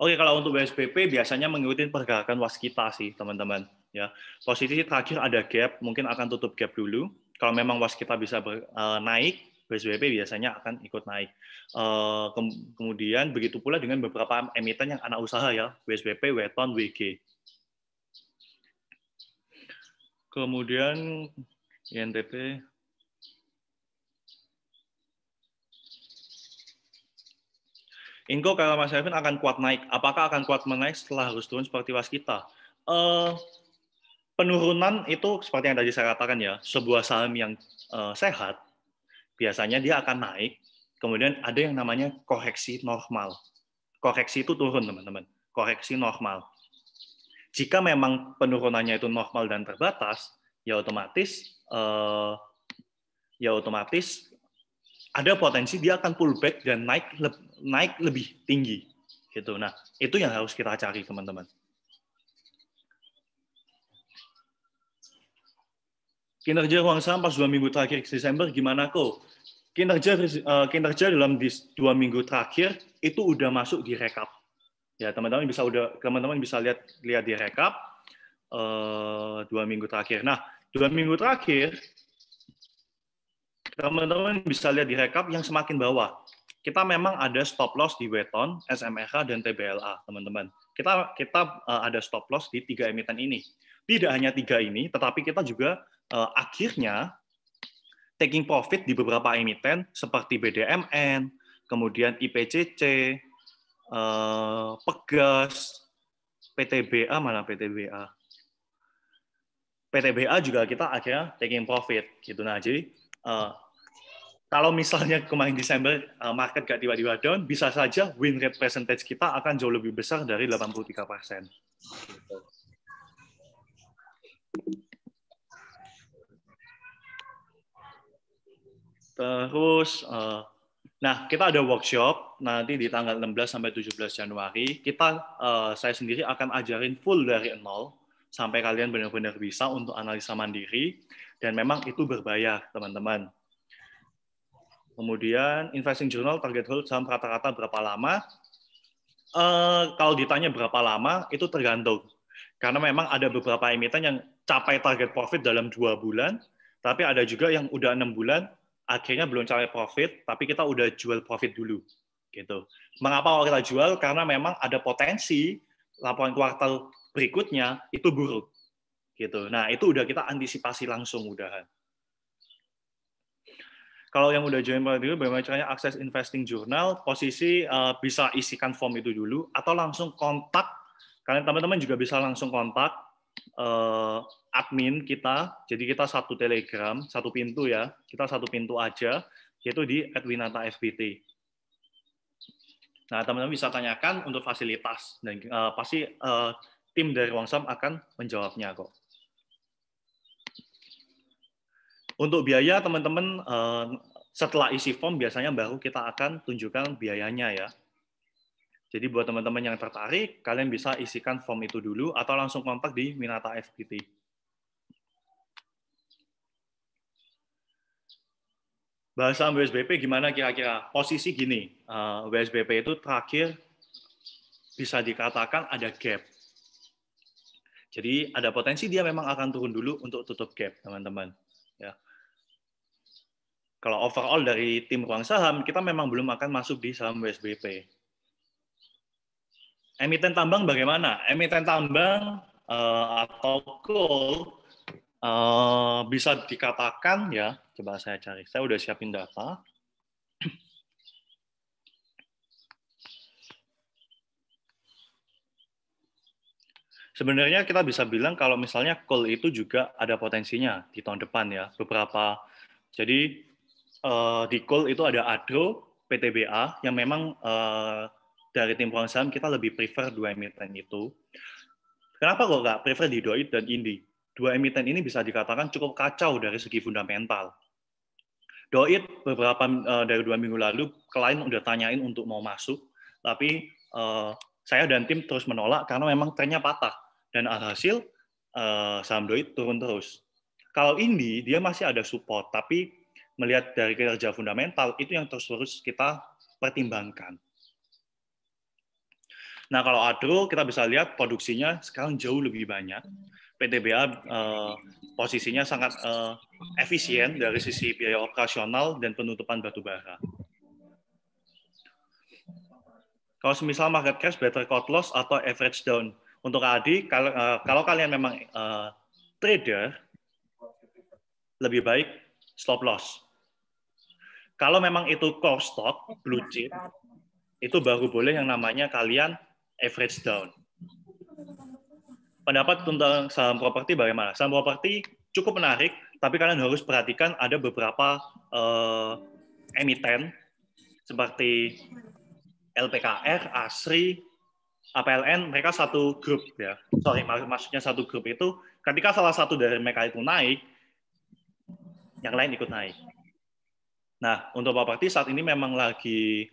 Oke, kalau untuk BSPP biasanya mengikuti pergerakan waskita sih, teman-teman. Ya, posisi terakhir ada gap, mungkin akan tutup gap dulu kalau memang waskita bisa ber, uh, eh, naik, BSBP biasanya akan ikut naik. Uh, eh, ke, kemudian begitu pula dengan beberapa emiten yang anak usaha ya, BSBP, Weton, WG. Kemudian INTP. Inko kalau Mas Kevin akan kuat naik. Apakah akan kuat menaik setelah harus turun seperti waskita? Uh, eh, penurunan itu seperti yang tadi saya katakan ya, sebuah saham yang uh, sehat biasanya dia akan naik, kemudian ada yang namanya koreksi normal. Koreksi itu turun, teman-teman. Koreksi normal. Jika memang penurunannya itu normal dan terbatas, ya otomatis uh, ya otomatis ada potensi dia akan pullback dan naik naik lebih tinggi gitu. Nah, itu yang harus kita cari, teman-teman. Kinerja ruang saham pas dua minggu terakhir Desember gimana kok? Kinerja eh, kinerja dalam dua minggu terakhir itu udah masuk di rekap. Ya teman-teman bisa udah teman-teman bisa lihat lihat di rekap uh, dua minggu terakhir. Nah dua minggu terakhir teman-teman bisa lihat di rekap yang semakin bawah. Kita memang ada stop loss di Weton, SMRH, dan TBLA, teman-teman. Kita kita uh, ada stop loss di tiga emiten ini. Tidak hanya tiga ini, tetapi kita juga uh, akhirnya taking profit di beberapa emiten seperti BDMN, kemudian IPCC, uh, eh, Pegas, PTBA mana PTBA? PTBA juga kita akhirnya taking profit gitu. Nah jadi uh, kalau misalnya kemarin Desember uh, market gak tiba-tiba down, bisa saja win rate percentage kita akan jauh lebih besar dari 83 persen. Gitu. Terus, uh, nah kita ada workshop nanti di tanggal 16 sampai 17 Januari. Kita, uh, saya sendiri akan ajarin full dari nol sampai kalian benar-benar bisa untuk analisa mandiri dan memang itu berbayar teman-teman. Kemudian investing journal target hold saham rata-rata berapa lama? Uh, kalau ditanya berapa lama itu tergantung karena memang ada beberapa emiten yang capai target profit dalam dua bulan, tapi ada juga yang udah enam bulan akhirnya belum cari profit, tapi kita udah jual profit dulu. gitu. Mengapa kita jual? Karena memang ada potensi laporan kuartal berikutnya itu buruk. gitu. Nah, itu udah kita antisipasi langsung mudahan. Kalau yang udah join dulu, bagaimana caranya akses investing journal, posisi uh, bisa isikan form itu dulu, atau langsung kontak. Kalian teman-teman juga bisa langsung kontak uh, admin kita, jadi kita satu telegram, satu pintu ya, kita satu pintu aja, yaitu di Edwinata FBT. Nah, teman-teman bisa tanyakan untuk fasilitas, dan uh, pasti uh, tim dari Wangsam akan menjawabnya kok. Untuk biaya, teman-teman, setelah isi form biasanya baru kita akan tunjukkan biayanya ya. Jadi buat teman-teman yang tertarik, kalian bisa isikan form itu dulu atau langsung kontak di Minata FPT. Bahasa WSBP gimana kira-kira? Posisi gini, WSBP eh, itu terakhir bisa dikatakan ada gap. Jadi ada potensi dia memang akan turun dulu untuk tutup gap, teman-teman. Ya. Kalau overall dari tim ruang saham, kita memang belum akan masuk di saham WSBP emiten tambang bagaimana? Emiten tambang uh, atau coal uh, bisa dikatakan ya, coba saya cari. Saya udah siapin data. Sebenarnya kita bisa bilang kalau misalnya coal itu juga ada potensinya di tahun depan ya, beberapa. Jadi uh, di coal itu ada ADRO, PTBA yang memang uh, dari tim Pohon Saham kita lebih prefer dua emiten itu. Kenapa kok nggak prefer di Doit dan Indi? Dua emiten ini bisa dikatakan cukup kacau dari segi fundamental. Doit beberapa uh, dari dua minggu lalu klien udah tanyain untuk mau masuk, tapi uh, saya dan tim terus menolak karena memang trennya patah dan alhasil uh, saham Doit turun terus. Kalau Indi dia masih ada support, tapi melihat dari kinerja fundamental itu yang terus terus kita pertimbangkan Nah kalau Adro kita bisa lihat produksinya sekarang jauh lebih banyak. PTBA eh, posisinya sangat eh, efisien dari sisi biaya operasional dan penutupan batubara. Kalau semisal market crash, better cut loss atau average down. Untuk Adi, kalau, eh, kalau kalian memang eh, trader, lebih baik stop loss. Kalau memang itu core stock, blue chip, itu baru boleh yang namanya kalian average down. Pendapat tentang saham properti bagaimana? Saham properti cukup menarik, tapi kalian harus perhatikan ada beberapa uh, emiten seperti LPKR, ASRI, APLN, mereka satu grup ya. Sorry, mak maksudnya satu grup itu ketika salah satu dari mereka itu naik, yang lain ikut naik. Nah, untuk properti saat ini memang lagi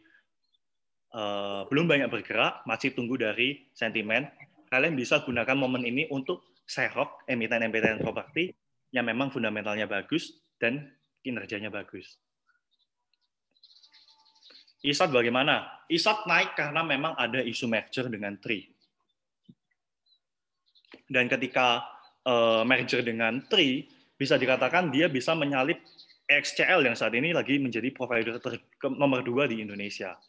uh, belum banyak bergerak, masih tunggu dari sentimen, kalian bisa gunakan momen ini untuk serok emiten-emiten properti yang memang fundamentalnya bagus dan kinerjanya bagus. ISAT bagaimana? ISAT naik karena memang ada isu merger dengan TRI. Dan ketika uh, merger dengan TRI, bisa dikatakan dia bisa menyalip XCL yang saat ini lagi menjadi provider nomor dua di Indonesia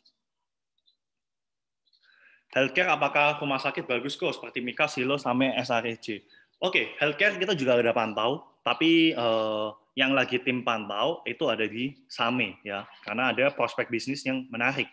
healthcare apakah rumah sakit bagus kok seperti Mika, Silo, sama SRJ. Oke, okay, healthcare kita juga ada pantau, tapi uh, yang lagi tim pantau itu ada di Same ya, karena ada prospek bisnis yang menarik.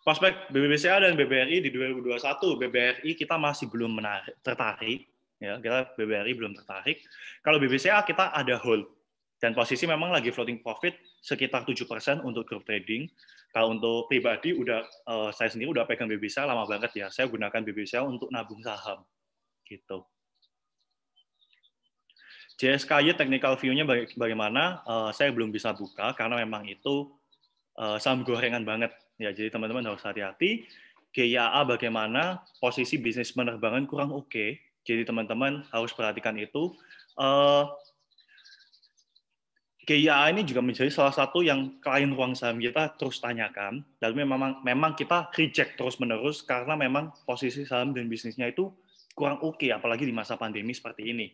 Prospek BBBCA dan BBRI di 2021, BBRI kita masih belum menarik, tertarik, ya kita BBRI belum tertarik. Kalau BBCA kita ada hold dan posisi memang lagi floating profit sekitar tujuh persen untuk grup trading. Kalau untuk pribadi udah uh, saya sendiri udah pegang BBSA lama banget ya. Saya gunakan BBSA untuk nabung saham. Gitu. JSKY technical view-nya bagaimana? Uh, saya belum bisa buka karena memang itu uh, saham gorengan banget ya. Jadi teman-teman harus hati-hati. GIA bagaimana? Posisi bisnis penerbangan kurang oke. Okay. Jadi teman-teman harus perhatikan itu. Uh, KIA ini juga menjadi salah satu yang klien ruang saham kita terus tanyakan dan memang memang kita reject terus menerus karena memang posisi saham dan bisnisnya itu kurang oke okay, apalagi di masa pandemi seperti ini.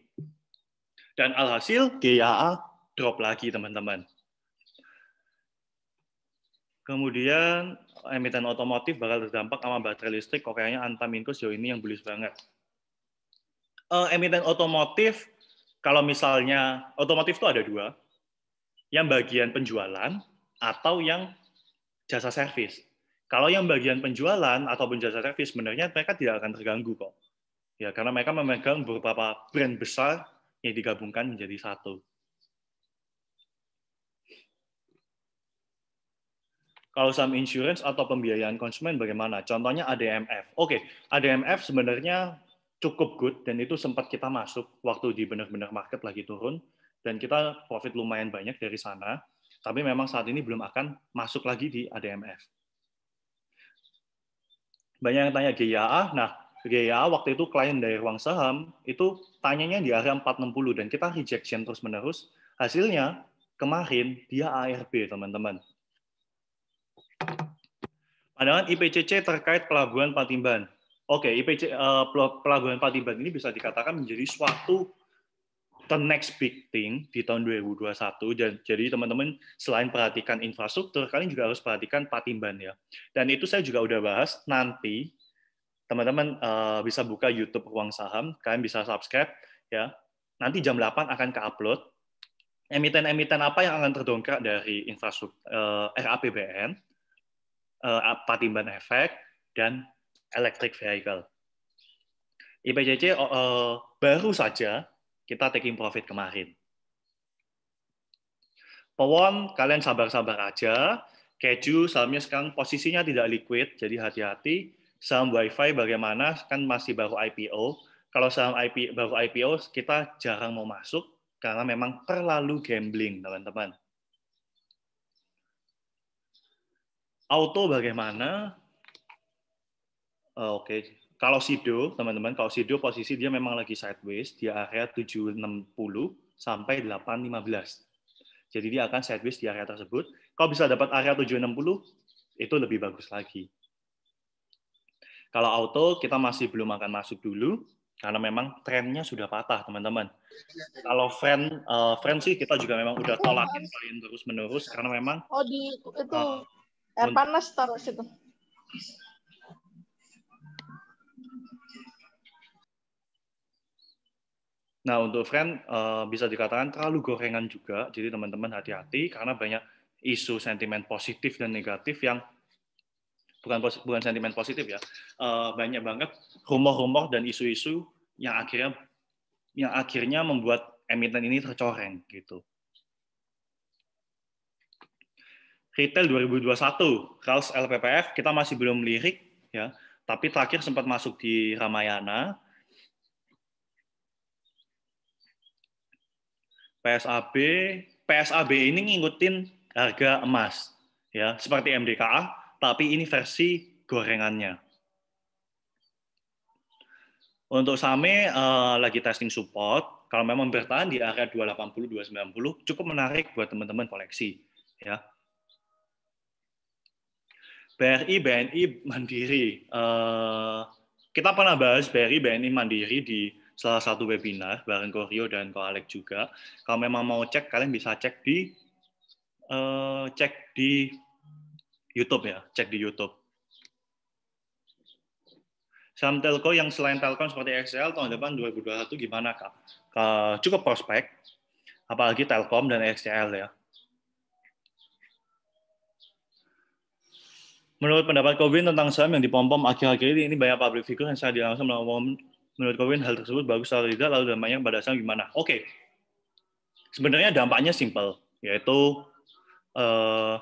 Dan alhasil KIA drop lagi teman-teman. Kemudian emiten otomotif bakal terdampak sama baterai listrik. Kok kayaknya Antaminko sejauh ini yang bullish banget. Eh, emiten otomotif kalau misalnya otomotif itu ada dua, yang bagian penjualan atau yang jasa servis. Kalau yang bagian penjualan ataupun jasa servis, sebenarnya mereka tidak akan terganggu kok. Ya, karena mereka memegang beberapa brand besar yang digabungkan menjadi satu. Kalau saham insurance atau pembiayaan konsumen bagaimana? Contohnya ADMF. Oke, okay, ADMF sebenarnya cukup good dan itu sempat kita masuk waktu di benar-benar market lagi turun dan kita profit lumayan banyak dari sana, tapi memang saat ini belum akan masuk lagi di ADMF. Banyak yang tanya GIA, nah GIA waktu itu klien dari ruang saham itu tanyanya di area 460 dan kita rejection terus-menerus. Hasilnya kemarin dia ARB, teman-teman. Pandangan IPCC terkait pelabuhan Patimban. Oke, IPC, uh, eh, pelabuhan Patimban ini bisa dikatakan menjadi suatu the next big thing di tahun 2021 dan jadi teman-teman selain perhatikan infrastruktur kalian juga harus perhatikan patimban ya dan itu saya juga udah bahas nanti teman-teman uh, bisa buka YouTube Ruang Saham kalian bisa subscribe ya nanti jam 8 akan ke upload emiten-emiten apa yang akan terdongkrak dari infrastruktur uh, eh, RAPBN eh, uh, patimban efek dan electric vehicle IPJJ uh, baru saja kita taking profit kemarin. Pewon, kalian sabar-sabar aja. Keju sahamnya sekarang posisinya tidak liquid, jadi hati-hati. Saham WiFi bagaimana? Kan masih baru IPO. Kalau saham IP, baru IPO, kita jarang mau masuk karena memang terlalu gambling, teman-teman. Auto bagaimana? Oh, Oke, okay kalau Sido, teman-teman, kalau Sido posisi dia memang lagi sideways di area 760 sampai 815. Jadi dia akan sideways di area tersebut. Kalau bisa dapat area 760, itu lebih bagus lagi. Kalau auto, kita masih belum akan masuk dulu, karena memang trennya sudah patah, teman-teman. Kalau friend, uh, friend sih kita juga memang udah tolakin terus-menerus, karena memang... Oh, di itu uh, air panas taruh situ. Nah, untuk friend uh, bisa dikatakan terlalu gorengan juga. Jadi teman-teman hati-hati karena banyak isu sentimen positif dan negatif yang bukan bukan sentimen positif ya. Uh, banyak banget rumor-rumor dan isu-isu yang akhirnya yang akhirnya membuat emiten ini tercoreng gitu. Retail 2021, Rals LPPF kita masih belum lirik ya, tapi terakhir sempat masuk di Ramayana PSAB, PSAB ini ngikutin harga emas ya, seperti MDKA, tapi ini versi gorengannya. Untuk Same uh, lagi testing support, kalau memang bertahan di area 280 290 cukup menarik buat teman-teman koleksi ya. BRI, BNI, Mandiri. Eh, kita pernah bahas BRI, BNI, Mandiri di salah satu webinar bareng Ko Rio dan Ko Alex juga. Kalau memang mau cek, kalian bisa cek di uh, cek di YouTube ya, cek di YouTube. Saham telco yang selain Telkom seperti XL tahun depan 2021 gimana Kak? Uh, cukup prospek, apalagi Telkom dan XL ya. Menurut pendapat Kobin tentang saham yang dipompom akhir-akhir ini, ini banyak public figure yang saya langsung melakukan menurut Corwin hal tersebut bagus atau tidak, lalu dampaknya pada saya gimana? Oke, okay. sebenarnya dampaknya simpel, yaitu uh,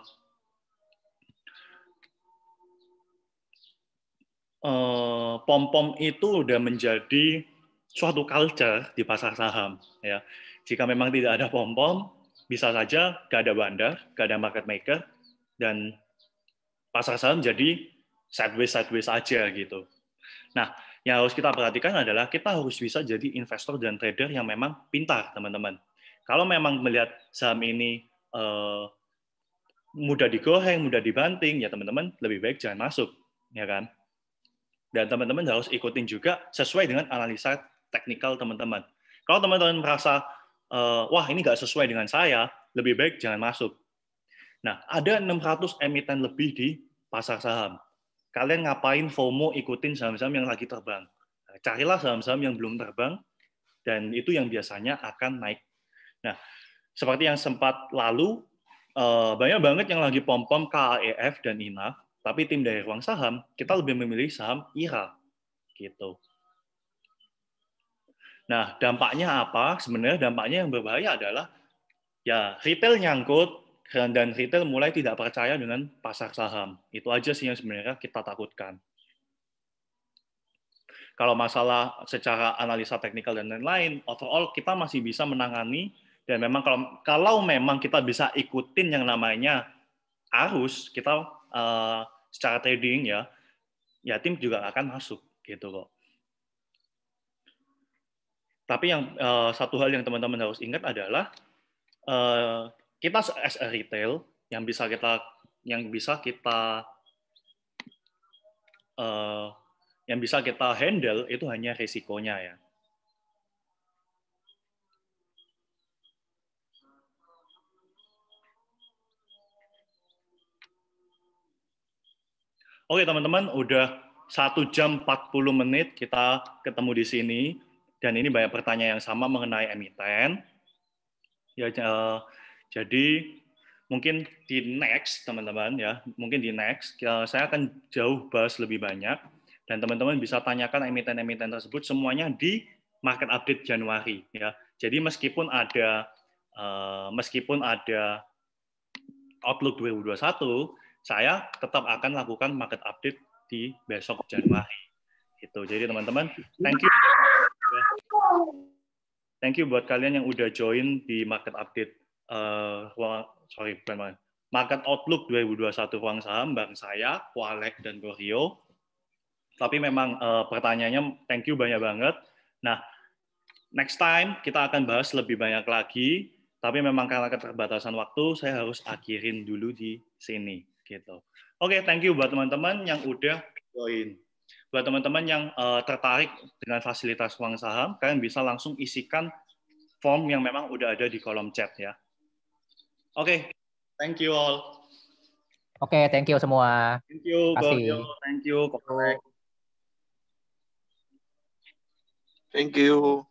uh, pom-pom itu sudah menjadi suatu culture di pasar saham. Ya, jika memang tidak ada pom-pom, bisa saja gak ada bandar, gak ada market maker, dan pasar saham jadi sideways sideways aja gitu. Nah, yang harus kita perhatikan adalah kita harus bisa jadi investor dan trader yang memang pintar, teman-teman. Kalau memang melihat saham ini uh, mudah digoreng, mudah dibanting, ya teman-teman lebih baik jangan masuk, ya kan? Dan teman-teman harus ikutin juga sesuai dengan analisa teknikal teman-teman. Kalau teman-teman merasa eh, wah ini nggak sesuai dengan saya, lebih baik jangan masuk. Nah, ada 600 emiten lebih di pasar saham kalian ngapain FOMO ikutin saham-saham yang lagi terbang. Nah, carilah saham-saham yang belum terbang, dan itu yang biasanya akan naik. Nah, seperti yang sempat lalu, eh, banyak banget yang lagi pom-pom KAEF dan INA, tapi tim dari ruang saham, kita lebih memilih saham IRA. Gitu. Nah, dampaknya apa? Sebenarnya dampaknya yang berbahaya adalah ya retail nyangkut, dan retail mulai tidak percaya dengan pasar saham. Itu aja sih yang sebenarnya kita takutkan. Kalau masalah secara analisa teknikal dan lain-lain, overall kita masih bisa menangani dan memang kalau kalau memang kita bisa ikutin yang namanya arus, kita uh, secara trading ya, ya tim juga akan masuk gitu kok Tapi yang uh, satu hal yang teman-teman harus ingat adalah uh, kita as a retail yang bisa kita yang bisa kita uh, yang bisa kita handle itu hanya risikonya ya. Oke teman-teman, udah satu jam 40 menit kita ketemu di sini dan ini banyak pertanyaan yang sama mengenai emiten. Ya, eh, jadi mungkin di next teman-teman ya, mungkin di next ya, saya akan jauh bahas lebih banyak dan teman-teman bisa tanyakan emiten-emiten tersebut semuanya di market update Januari ya. Jadi meskipun ada eh, meskipun ada outlook 2021, saya tetap akan lakukan market update di besok Januari. Itu. Jadi teman-teman, thank you. Thank you buat kalian yang udah join di market update uh, eh, ruang, sorry bukan ruang, market outlook 2021 ruang saham bang saya, Kualek dan Gorio. Tapi memang uh, pertanyaannya thank you banyak banget. Nah, next time kita akan bahas lebih banyak lagi, tapi memang karena keterbatasan waktu saya harus akhirin dulu di sini gitu. Oke, okay, thank you buat teman-teman yang udah join. Buat teman-teman yang uh, tertarik dengan fasilitas uang saham, kalian bisa langsung isikan form yang memang udah ada di kolom chat ya. Okay, thank you all. Okay, thank you semua. Thank you, Bergio. Thank you, Thank you.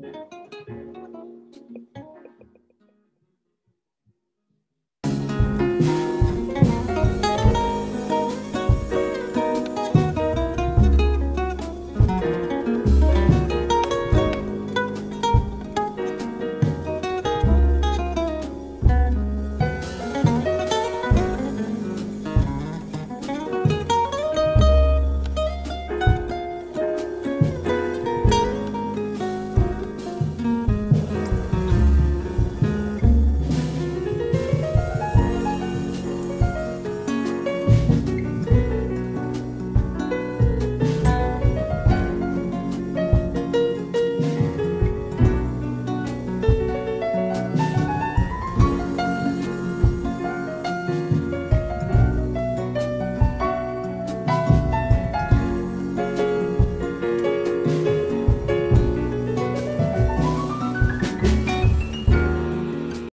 Thank you.